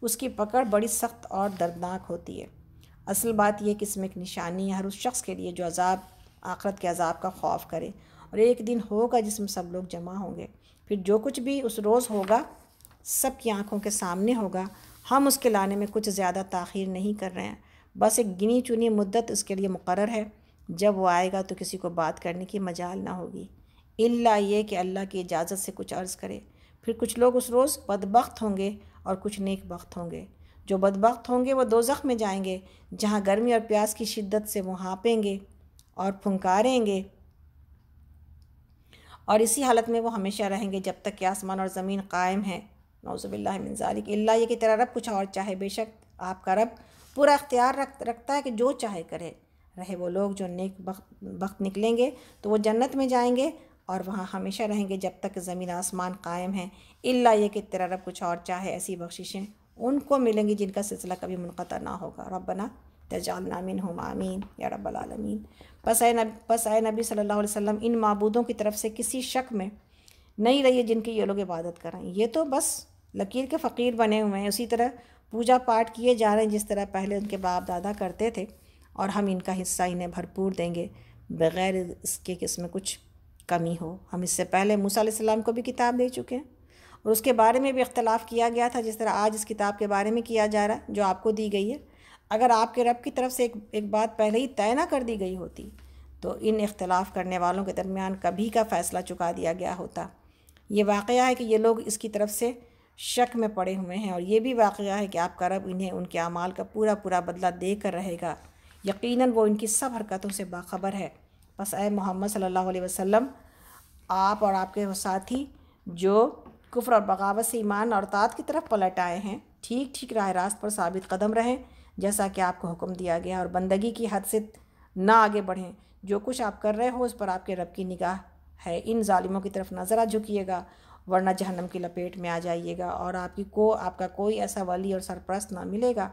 उसकी पकड़ बड़ी सख्त और दर्दनाक होती है असल बात यह कि इसमें एक निशानी है हर उस शख्स के लिए जो अजाब आखरत के अजाब का खौफ करे और एक दिन होगा जिसमें सब लोग जमा होंगे फिर जो कुछ भी उस रोज़ होगा सब की आँखों के सामने होगा हम उसके लाने में कुछ ज़्यादा तखिर नहीं कर रहे हैं बस एक गिनी चुनी मुद्दत उसके लिए मुकर है जब वो आएगा तो किसी को बात करने की मजाल ना होगी इल्ला ये कि अल्लाह की इजाज़त से कुछ अर्ज़ करे फिर कुछ लोग उस रोज़ बदबख्त होंगे और कुछ नेक वक्त होंगे जो बदबख्त होंगे वो दो में जाएंगे जहाँ गर्मी और प्यास की शिद्दत से वो हाँपेंगे और फुंकारेंगे और इसी हालत में वो हमेशा रहेंगे जब तक कि आसमान और ज़मीन कायम है नौजबिल्लिक अल्लाह ये कि रब कुछ और चाहे बेशक आपका रब पूरा अख्तियार रख रखता है कि जो चाहे करे रहे वो लोग जो नेक वक्त वक्त निकलेंगे तो वो जन्नत में जाएंगे और वहाँ हमेशा रहेंगे जब तक ज़मीन आसमान कायम है इल्ला ये कि तेरा रब कुछ और चाहे ऐसी बख्शिशें उनको मिलेंगी जिनका सिलसिला कभी मुनक़ ना होगा रबना तजाल नामिन हम आमीन या रबालमीन बस आए नब बस आए नबी सल्लल्लाहु अलैहि वसल्लम इन मबूदों की तरफ से किसी शक में नहीं रहिए जिनकी ये लोग इबादत करें ये तो बस लकीर के फ़कीर बने हुए हैं उसी तरह पूजा पाठ किए जा रहे हैं जिस तरह पहले उनके बाप दादा करते थे और हम इनका हिस्सा इन्हें भरपूर देंगे बग़ैर इसके किस में कुछ कमी हो हम इससे पहले मूसा को भी किताब दे चुके हैं और उसके बारे में भी इख्तलाफ किया गया था जिस तरह आज इस किताब के बारे में किया जा रहा है जो आपको दी गई है अगर आपके रब की तरफ से एक एक बात पहले ही तय ना कर दी गई होती तो इन इख्तलाफ करने वालों के दरमियान कभी का फ़ैसला चुका दिया गया होता ये वाक़ है कि ये लोग इसकी तरफ से शक में पड़े हुए हैं और ये भी वाक़ है कि आपका रब इन्हें उनके अमाल का पूरा पूरा बदला दे कर रहेगा यकीनन वो इनकी सब हरकतों से बाखबर है बस ए मोहम्मद सल्लल्लाहु अलैहि वसल्लम आप और आपके साथी जो कुफर और बगावत से ईमान और तात की तरफ पलट आए हैं ठीक ठीक राह रास्त पर साबित कदम रहें जैसा कि आपको हुक्म दिया गया और बंदगी की हद से ना आगे बढ़ें जो कुछ आप कर रहे हो उस पर आपके रब की निगाह है इन ालिमों की तरफ नज़र आ झुकिएगा वरना जहन्नम की लपेट में आ जाइएगा और आपकी को आपका कोई ऐसा वली और सरप्रस्त ना मिलेगा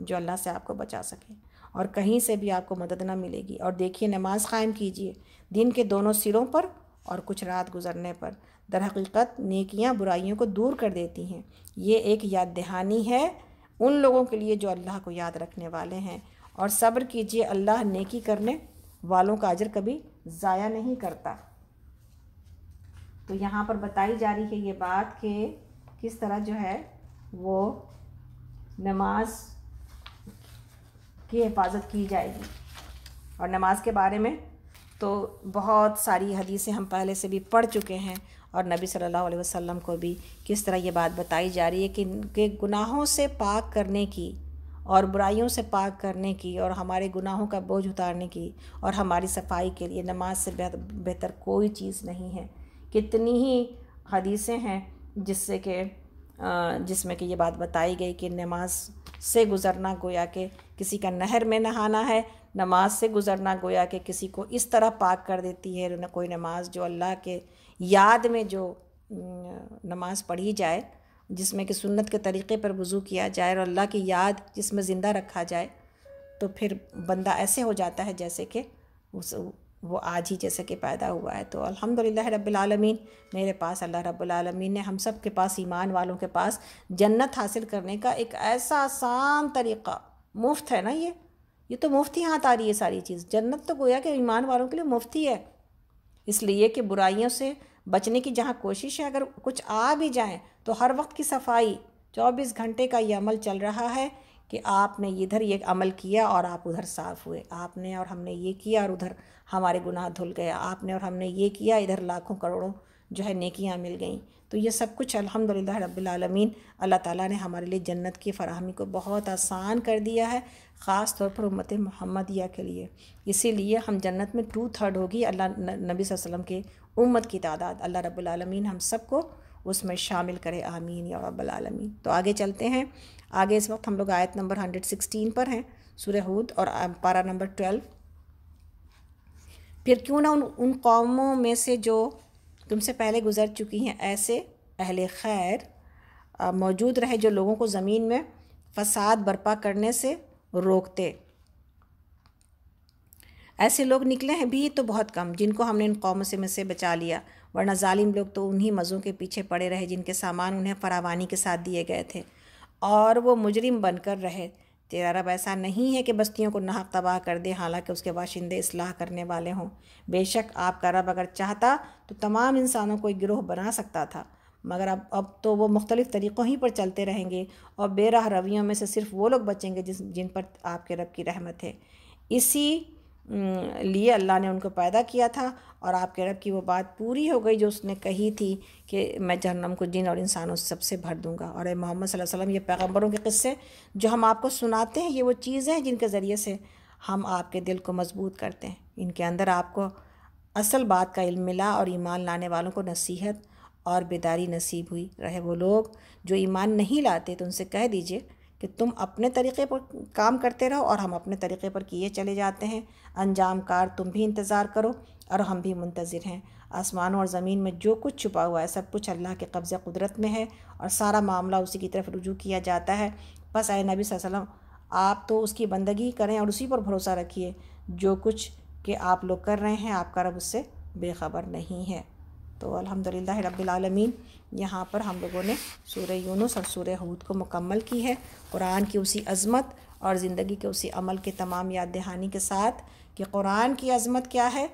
जो अल्लाह से आपको बचा सके और कहीं से भी आपको मदद ना मिलेगी और देखिए नमाज कायम कीजिए दिन के दोनों सिरों पर और कुछ रात गुजरने पर दर हकीकत नेकियाँ बुराइयों को दूर कर देती हैं ये एक याद दहानी है उन लोगों के लिए जो अल्लाह को याद रखने वाले हैं और सब्र कीजिए अल्लाह नेकी करने वालों का अजर कभी ज़ाया नहीं करता तो यहाँ पर बताई जा रही है ये बात कि किस तरह जो है वो नमाज की हिफाजत की जाएगी और नमाज के बारे में तो बहुत सारी हदीसें हम पहले से भी पढ़ चुके हैं और नबी सल्लल्लाहु अलैहि वसल्लम को भी किस तरह ये बात बताई जा रही है कि के गुनाहों से पाक करने की और बुराइयों से पाक करने की और हमारे गुनाहों का बोझ उतारने की और हमारी सफाई के लिए नमाज से बेहतर कोई चीज़ नहीं है कितनी ही हदीसें हैं जिससे कि जिसमें कि ये बात बताई गई कि नमाज से गुज़रना गोया के किसी का नहर में नहाना है नमाज से गुज़रना गोया के किसी को इस तरह पाक कर देती है कोई नमाज जो अल्लाह के याद में जो नमाज पढ़ी जाए जिसमें कि सुन्नत के तरीक़े पर वज़ू किया जाए और अल्लाह की याद जिसमें ज़िंदा रखा जाए तो फिर बंदा ऐसे हो जाता है जैसे कि उस वो आज ही जैसे कि पैदा हुआ है तो अल्हम्दुलिल्लाह रब्बिल आलमीन मेरे पास अल्लाह रब्बिल आलमीन ने हम सब के पास ईमान वालों के पास जन्नत हासिल करने का एक ऐसा आसान तरीक़ा मुफ्त है ना ये ये तो मुफ्त ही हाथ आ रही है सारी चीज़ जन्नत तो गोया कि ईमान वालों के लिए मुफ्त ही है इसलिए कि बुराइयों से बचने की जहाँ कोशिश है अगर कुछ आ भी जाए तो हर वक्त की सफाई चौबीस घंटे का ये अमल चल रहा है कि आपने इधर ये अमल किया और आप उधर साफ़ हुए आपने और हमने ये किया और उधर हमारे गुनाह धुल गए आपने और हमने ये किया इधर लाखों करोड़ों जो है नेकियाँ मिल गईं तो ये सब कुछ अलहमदिल्ला रबालमीन अल्लाह ताला ने हमारे लिए जन्नत की फराहमी को बहुत आसान कर दिया है ख़ास तौर पर उम्मत महमदिया के लिए इसीलिए हम जन्नत में टू थर्ड होगी अल्लाह नबी वसल्लम के उम्मत की तादाद अल्लाह रबालमीन हम सबको उसमें शामिल करे आमीन या रबालमीन तो आगे चलते हैं आगे इस वक्त हम लोग आयत नंबर हंड्रेड सिक्सटीन पर हैं सुरहूद और पारा नंबर ट्वेल्व फिर क्यों ना उन उन कौमों में से जो तुमसे पहले गुजर चुकी हैं ऐसे अहल खैर मौजूद रहे जो लोगों को ज़मीन में फसाद बर्पा करने से रोकते ऐसे लोग निकले हैं भी तो बहुत कम जिनको हमने इन कौमों से में से बचा लिया वरना ालिम लोग तो उन्हीं मज़ों के पीछे पड़े रहे जिनके सामान उन्हें फरावानी के साथ दिए गए थे और वो मुजरिम बनकर रहे तेरा रब ऐसा नहीं है कि बस्तियों को नाहक तबाह कर दे हालांकि उसके बाशिंदे इसलाह करने वाले हों बेशक आपका रब अगर चाहता तो तमाम इंसानों को एक गिरोह बना सकता था मगर अब अब तो वो मुख्तलिफ़ तरीक़ों ही पर चलते रहेंगे और बेराह रवियों में से सिर्फ वो लोग बचेंगे जिस जिन पर आपके रब की रहमत है इसी लिए अल्लाह ने उनको पैदा किया था और आपके रब की वो बात पूरी हो गई जो उसने कही थी कि मैं जहन्नम को जिन और इंसानों से सबसे भर दूंगा और मोहम्मद सल्लल्लाहु अलैहि वसल्लम ये पैगंबरों के किस्से जो हम आपको सुनाते हैं ये वो चीज़ें हैं जिनके ज़रिए से हम आपके दिल को मजबूत करते हैं इनके अंदर आपको असल बात का इल्म मिला और ईमान लाने वालों को नसीहत और बेदारी नसीब हुई रहे वो लोग जो ईमान नहीं लाते तो उनसे कह दीजिए कि तुम अपने तरीके पर काम करते रहो और हम अपने तरीके पर किए चले जाते हैं अंजाम कार तुम भी इंतज़ार करो और हम भी मुंतज़र हैं आसमानों और ज़मीन में जो कुछ छुपा हुआ है सब कुछ अल्लाह के कब्ज़ कुदरत में है और सारा मामला उसी की तरफ रुजू किया जाता है बस आए नबी वसल्लम आप तो उसकी बंदगी करें और उसी पर भरोसा रखिए जो कुछ कि आप लोग कर रहे हैं आपका रब उससे बेखबर नहीं है तो अल्हम्दुलिल्लाह रब्बिल आलमीन यहाँ पर हम लोगों ने सूर्य यूनुस और सूर्य हूद को मुकम्मल की है कुरान की उसी अज़मत और ज़िंदगी के उसी अमल के तमाम याद दहानी के साथ कि कुरान की अज़मत क्या है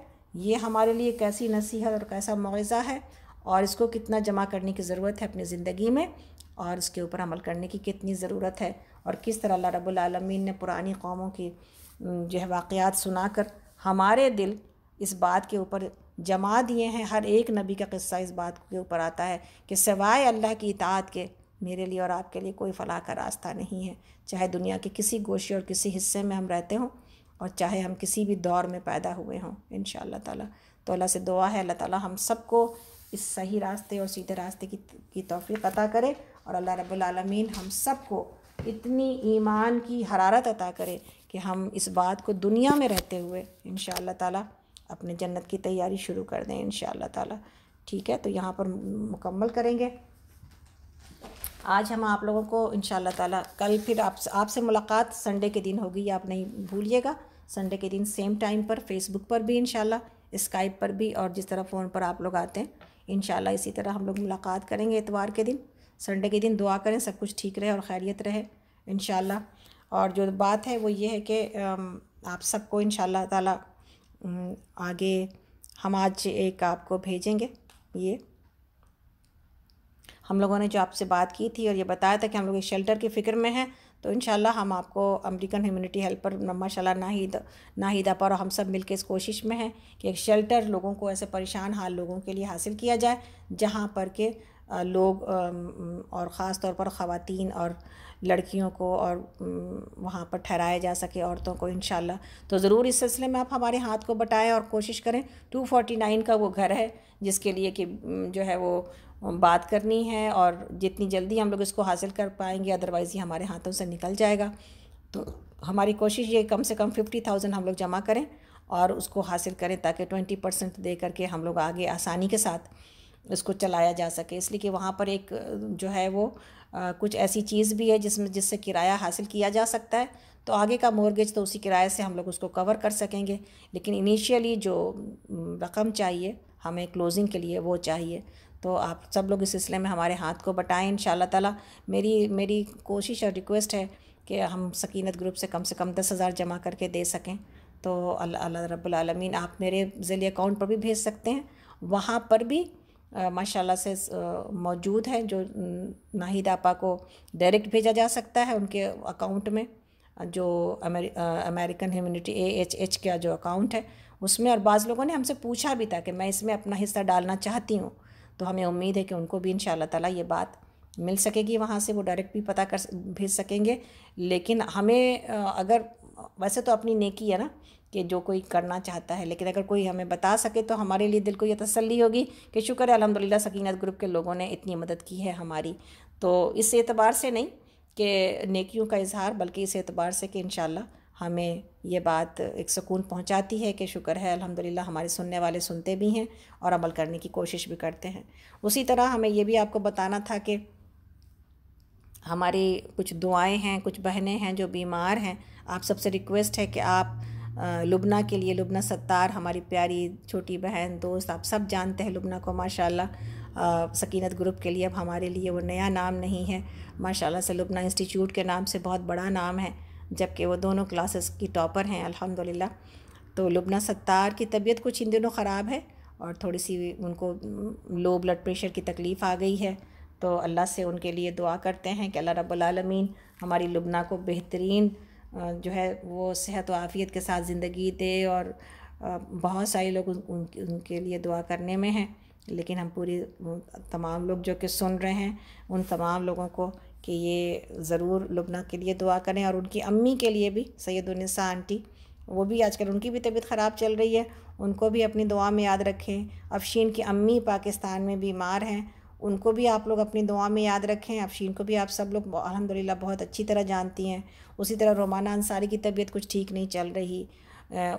ये हमारे लिए कैसी नसीहत और कैसा मुआवजा है और इसको कितना जमा करने की ज़रूरत है अपनी ज़िंदगी में और इसके ऊपर अमल करने की कितनी ज़रूरत है और किस तरह अल्लाह रब्बुल आलमीन ने पुरानी कौमों की जो है वाक़ सुना कर हमारे दिल इस बात के ऊपर जमा दिए हैं हर एक नबी का किस्सा इस बात के ऊपर आता है कि सिवाय अल्लाह की इतात के मेरे लिए और आपके लिए कोई फलाह का रास्ता नहीं है चाहे दुनिया के किसी गोशे और किसी हिस्से में हम रहते हों और चाहे हम किसी भी दौर में पैदा हुए हों इन ताला तो अल्लाह से दुआ है अल्लाह ताला हम सबको इस सही रास्ते और सीधे रास्ते की की तोफ़ी अता करे और अल्लाह रबालमीन हम सबको इतनी ईमान की हरारत अता करे कि हम इस बात को दुनिया में रहते हुए इन ताला अपने जन्नत की तैयारी शुरू कर दें इन ताला ठीक है तो यहाँ पर मुकम्मल करेंगे आज हम आप लोगों को इन ताला कल फिर आप आपसे मुलाकात संडे के दिन होगी आप नहीं भूलिएगा संडे के दिन सेम टाइम पर फेसबुक पर भी इन स्काइप पर भी और जिस तरह फ़ोन पर आप लोग आते हैं इन इसी तरह हम लोग मुलाकात करेंगे इतवार के दिन संडे के दिन दुआ करें सब कुछ ठीक रहे और खैरियत रहे इन और जो बात है वो ये है कि आप सबको इन ताला आगे हम आज एक आपको भेजेंगे ये हम लोगों ने जो आपसे बात की थी और ये बताया था कि हम लोग एक शेल्टर की फ़िक्र में हैं तो इन हम आपको अमेरिकन ह्यूमिनिटी हेल्पर माशा नाहिद नाहिद अपर और हम सब मिलकर इस कोशिश में हैं कि एक शेल्टर लोगों को ऐसे परेशान हाल लोगों के लिए हासिल किया जाए जहाँ पर के लोग और ख़ास तौर पर ख़वान और लड़कियों को और वहाँ पर ठहराया जा सके औरतों को इन तो ज़रूर इस सिलसिले में आप हमारे हाथ को बटाएं और कोशिश करें 249 का वो घर है जिसके लिए कि जो है वो बात करनी है और जितनी जल्दी हम लोग इसको हासिल कर पाएंगे अदरवाइज़ ये हमारे हाथों से निकल जाएगा तो हमारी कोशिश ये कम से कम फिफ्टी थाउजेंड हम लोग जमा करें और उसको हासिल करें ताकि ट्वेंटी परसेंट दे करके हम लोग आगे आसानी के साथ इसको चलाया जा सके इसलिए कि वहाँ पर एक जो है वो आ, कुछ ऐसी चीज़ भी है जिसमें जिससे किराया हासिल किया जा सकता है तो आगे का मोर्गेज तो उसी किराए से हम लोग उसको कवर कर सकेंगे लेकिन इनिशियली जो रकम चाहिए हमें क्लोजिंग के लिए वो चाहिए तो आप सब लोग इस सिलसिले में हमारे हाथ को बटाएं इन ताला मेरी मेरी कोशिश और रिक्वेस्ट है कि हम सकीनत ग्रुप से कम से कम दस हज़ार जमा करके दे सकें तो अल्लाह अल्लाह रब्बुल आप मेरे जिले अकाउंट पर भी भेज सकते हैं वहाँ पर भी माशाल्लाह से मौजूद हैं जो नाहिद आपा को डायरेक्ट भेजा जा सकता है उनके अकाउंट में जो अमेरि, American humanity A H H का जो अकाउंट है उसमें और बाज़ लोगों ने हमसे पूछा भी था कि मैं इसमें अपना हिस्सा डालना चाहती हूँ तो हमें उम्मीद है कि उनको भी इन ताला ये बात मिल सकेगी वहाँ से वो डायरेक्ट भी पता कर भेज सकेंगे लेकिन हमें अगर वैसे तो अपनी नेकी है ना कि जो कोई करना चाहता है लेकिन अगर कोई हमें बता सके तो हमारे लिए दिल को यह तसल्ली होगी कि शुक्र है अलहमदिल्ला सकीनत ग्रुप के लोगों ने इतनी मदद की है हमारी तो इस एतबार से नहीं कि नेकियों का इजहार बल्कि इस एतबार से कि इन हमें ये बात एक सुकून पहुंचाती है कि शुक्र है अल्हम्दुलिल्लाह हमारे सुनने वाले सुनते भी हैं और अमल करने की कोशिश भी करते हैं उसी तरह हमें ये भी आपको बताना था कि हमारी कुछ दुआएं हैं कुछ बहनें हैं जो बीमार हैं आप सबसे रिक्वेस्ट है कि आप लुबना के लिए लुबना सत्तार हमारी प्यारी छोटी बहन दोस्त आप सब जानते हैं लुबना को माशाल्लाह सकीनत ग्रुप के लिए अब हमारे लिए वो नया नाम नहीं है माशाल्लाह से लुबना इंस्टीट्यूट के नाम से बहुत बड़ा नाम है जबकि वो दोनों क्लासेस की टॉपर हैं अल्हम्दुलिल्लाह तो लुबना सत्तार की तबीयत कुछ इन दिनों ख़राब है और थोड़ी सी उनको लो ब्लड प्रेशर की तकलीफ़ आ गई है तो अल्लाह से उनके लिए दुआ करते हैं कि अल्लाह रबालमीन हमारी लुबना को बेहतरीन जो है वो सेहत व आफ़ियत के साथ ज़िंदगी दे और बहुत सारे लोग उन, उन, उनके लिए दुआ करने में हैं लेकिन हम पूरी तमाम लोग जो कि सुन रहे हैं उन तमाम लोगों को कि ये ज़रूर लुबना के लिए दुआ करें और उनकी अम्मी के लिए भी सैदुलनसा आंटी वो भी आजकल उनकी भी तबीयत ख़राब चल रही है उनको भी अपनी दुआ में याद रखें अफशीन की अम्मी पाकिस्तान में बीमार हैं उनको भी आप लोग अपनी दुआ में याद रखें अफशीन को भी आप सब लोग अलहमदिल्ला बहुत अच्छी तरह जानती हैं उसी तरह रोमाना अंसारी की तबीयत कुछ ठीक नहीं चल रही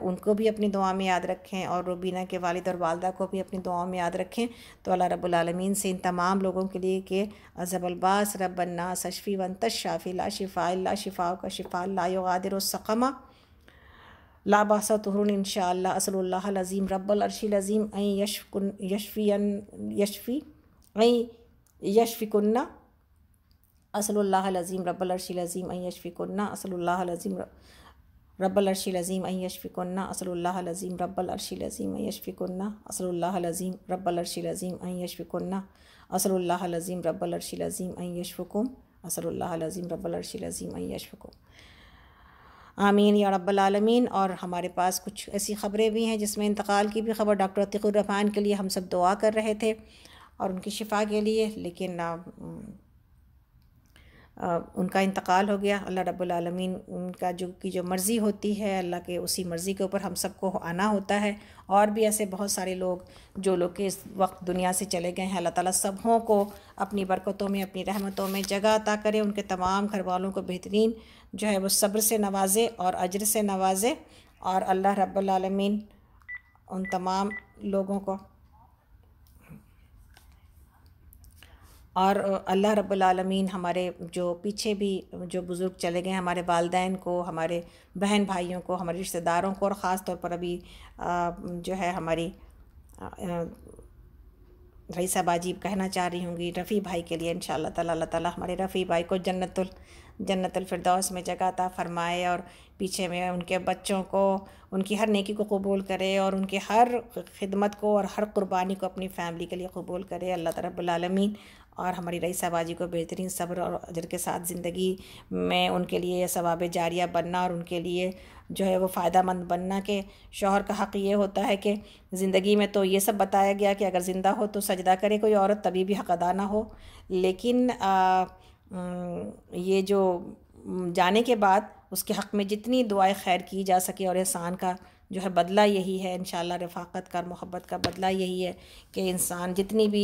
उनको भी अपनी दुआ में याद रखें और रुबीना के वालिद और वालदा को भी अपनी दुआ में याद रखें तो अल्लाह रबालमीन से इन तमाम लोगों के लिए कि अजबलबास रबन्ना सशफ़ी वन तशाफ़ी ला शिफ़ा ला शिफ़ा का शिफ़ा ला युगादरसमा लाबासा तहरुन इन शाला असलज़ीम रबल अरशी लज़ीम यशफ़ी यशफ़ी अँ यशफ़िकन्ना असलज़ीम रबलरशीज़ीम अँ यशफ़िकन्ना असलज़ीम रबलरशीज़ीम अँ यशफ़िकन्ना असलज़ीम रबलरशीज़ीम अँ यशफ़िकन्ना असलज़ीम रबलरशीज़ीम अँ यशफ़िकन्ना असलज़ीम रबलरशीज़ीम अँ यशफ़ुकुम असलज़ीम रबलरशीज़ीम अँ यशफ़ुकुम आमीन या आलमीन और हमारे पास कुछ ऐसी ख़बरें भी हैं जिसमें इंतकाल की भी खबर डॉक्टर अतीकुर के लिए हम सब दुआ कर रहे थे और उनकी शिफा के लिए लेकिन आ, आ, उनका इंतकाल हो गया अल्लाह रब्बुल उनका जो की जो मर्ज़ी होती है अल्लाह के उसी मर्ज़ी के ऊपर हम सबको आना होता है और भी ऐसे बहुत सारे लोग जो लोग के इस वक्त दुनिया से चले गए हैं अल्लाह ताला सबों को अपनी बरकतों में अपनी रहमतों में जगह अता करे उनके तमाम घर वालों को बेहतरीन जो है वो सब्र से नवाजे और अजर से नवाजे और अल्लाह रब्बुल उन तमाम लोगों को और अल्लाह रब्बुल आलमीन हमारे जो पीछे भी जो बुज़ुर्ग चले गए हमारे वालदेन को हमारे बहन भाइयों को हमारे रिश्तेदारों को और ख़ास तौर पर अभी जो है हमारी रही साहब कहना चाह रही हूँगी रफ़ी भाई के लिए इन ताला अल्लाह ताला हमारे रफ़ी भाई को जन्नतुल फिरदौस में जगह था फ़रमाए और पीछे में उनके बच्चों को उनकी हर नेकी को कबूल करे और उनके हर खिदमत को और हर कुर्बानी को अपनी फ़ैमिली के लिए कबूल करे अल्लाह रबालमीन और हमारी रईस आबाजी को बेहतरीन सब्र और अजर के साथ ज़िंदगी में उनके लिए सवाब जारिया बनना और उनके लिए जो है वो फ़ायदा मंद बनना के शोहर का हक़ ये होता है कि ज़िंदगी में तो ये सब बताया गया कि अगर ज़िंदा हो तो सजदा करे कोई औरत तभी भी हक़ अदा ना हो लेकिन आ, ये जो जाने के बाद उसके हक़ में जितनी दुआएं खैर की जा सके और एहसान का जो है बदला यही है इन रफ़ाक़त का मोहब्बत का बदला यही है कि इंसान जितनी भी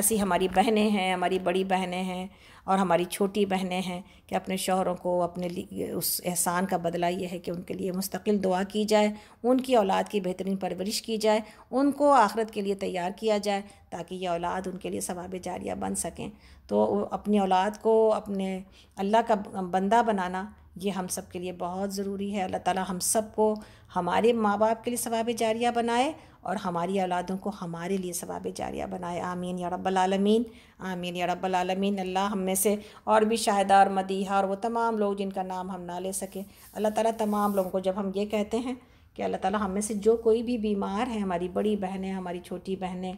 ऐसी हमारी बहनें हैं हमारी बड़ी बहनें हैं और हमारी छोटी बहनें हैं कि अपने शोहरों को अपने लिए उस एहसान का बदला यह है कि उनके लिए मुस्तकिल दुआ की जाए उनकी औलाद की बेहतरीन परवरिश की जाए उनको आखरत के लिए तैयार किया जाए ताकि ये औलाद उनके लिए सवाब जारिया बन सकें तो अपनी औलाद को अपने अल्लाह का बंदा बनाना ये हम सब के लिए बहुत ज़रूरी है अल्लाह ताला हम सब को हमारे माँ बाप के लिए सवाब जारिया बनाए और हमारी औलादों को हमारे लिए सवाब जारिया बनाए आमीन या रब्बल आलमीन आमीन या रब्बल आलमीन अल्लाह हम में से और भी शाहिदा और मदीहा और वो तमाम लोग जिनका नाम हम ना ले सकें अल्लाह ताला तमाम लोगों को जब हम ये कहते हैं कि अल्लाह ताला हम में से जो कोई भी बीमार है हमारी बड़ी बहनें हमारी छोटी बहनें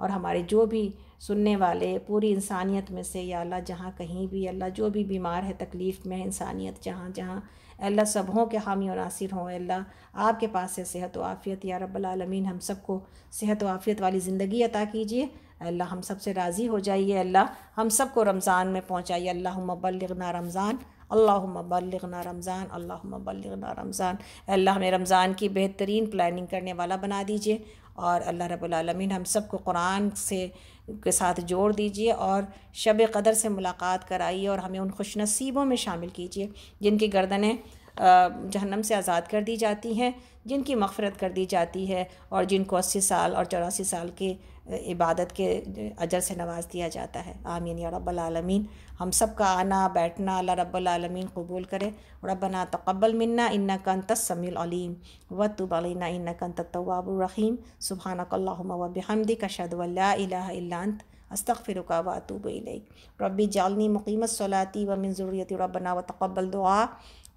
और हमारे जो भी सुनने वाले पूरी इंसानियत में से या अल्लाह जहाँ कहीं भी अल्लाह जो भी बीमार है तकलीफ़ में इंसानियत जहाँ जहाँ अल्लाह सबों के हामी और नासिर हों अल्लाह आपके पास है सेहत व आफ़ियत या रबालमीन हम सबको सेहत व आफ़ियत वाली ज़िंदगी अता कीजिए अल्लाह हम सब से राज़ी हो जाइए अल्लाह हम सबको रमज़ान में पहुँचाइए अल्लाह बल्लना रमज़ान अल्लाह बल्लना रमज़ान अल्लाह बल्लना रमज़ान अल्लाह हमें रमज़ान की बेहतरीन प्लानिंग करने वाला बना दीजिए और अल्लाह रबालमीन हम सबको कुरान से के साथ जोड़ दीजिए और शब कदर से मुलाकात कराइए और हमें उन खुश नसीबों में शामिल कीजिए जिनकी गर्दनें जहन्नम से आज़ाद कर दी जाती हैं जिनकी मफ़रत कर दी जाती है और जिनको अस्सी साल और चौरासी साल के इबादत के अजर से नवाज दिया जाता है आमीन या रब्बल आलमीन हम सब का आना बैठना अल्लाह रब्बल आलमीन कबूल करे रबना तकबल मन्ना इन्ना कन तसमीम व तुब तुबलना इन्ना कन तवाबरहीम सुबहानकल्लाबहमदी कशदवल्लात अस्तफ़िर वातूब रबी जालनी मुकीमत सलाती व मंजूरीत रबना व तकबल दुआ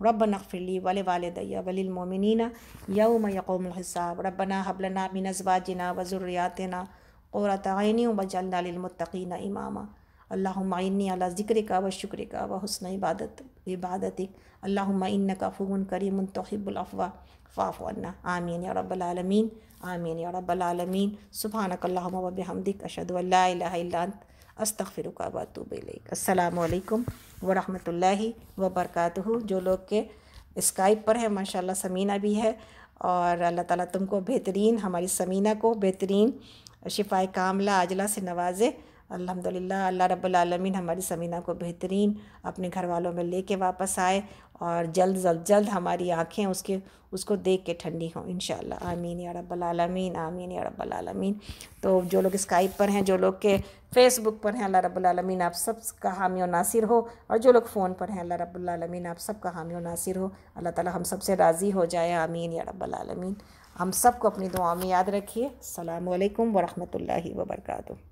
ربنا اغفر لي ولوالدي وللمؤمنين يوم يقوم الحساب ربنا هب لنا من ازواجنا وذرياتنا क़ुरतनी वजलमतकीन इमामा अल्लामी अला ज़िक्र का व शुक्र का व हसन इबादत इबादत अल्लाम का फ़ून करीम तोहिबुलफ़वा फ़ाफ़ना आमीन या रबालमीन आमीन या रबालमीन सुबहानकल्ला वबहमदिक अशदुल्ला अस्तफ़िर का बतूबलकम वरहमल वबरक जो लोग के स्काइप पर है माशा समीना भी है और अल्लाह ताली तुमको बेहतरीन हमारी समीना को बेहतरीन शिफाए कामला आजला से नवाजे अल्हम्दुलिल्लाह अल्लाह रब्बुल हमारी समीना को बेहतरीन अपने घर वालों में लेके वापस आए और जल्द जल्द जल्द हमारी आँखें उसके उसको देख के ठंडी हों इन आमीन या रब्बुल आलमीन आमीन या रब्बुल आलमीन तो जो लोग स्काइप पर हैं जो लोग के फेसबुक पर हैं अल्लाह रब्बुल आलमीन आप सब का हामी और नासिर हो और जो लोग फ़ोन पर हैं अल्लाह रब्बल आलमीन आप सब का हामी और नासिर हो अल्लाह ताला हम सब से राज़ी हो जाए आमीन या रब्बुल आलमीन हम सबको अपनी दुआ में याद रखिए अल्लाम वरहमल वर्का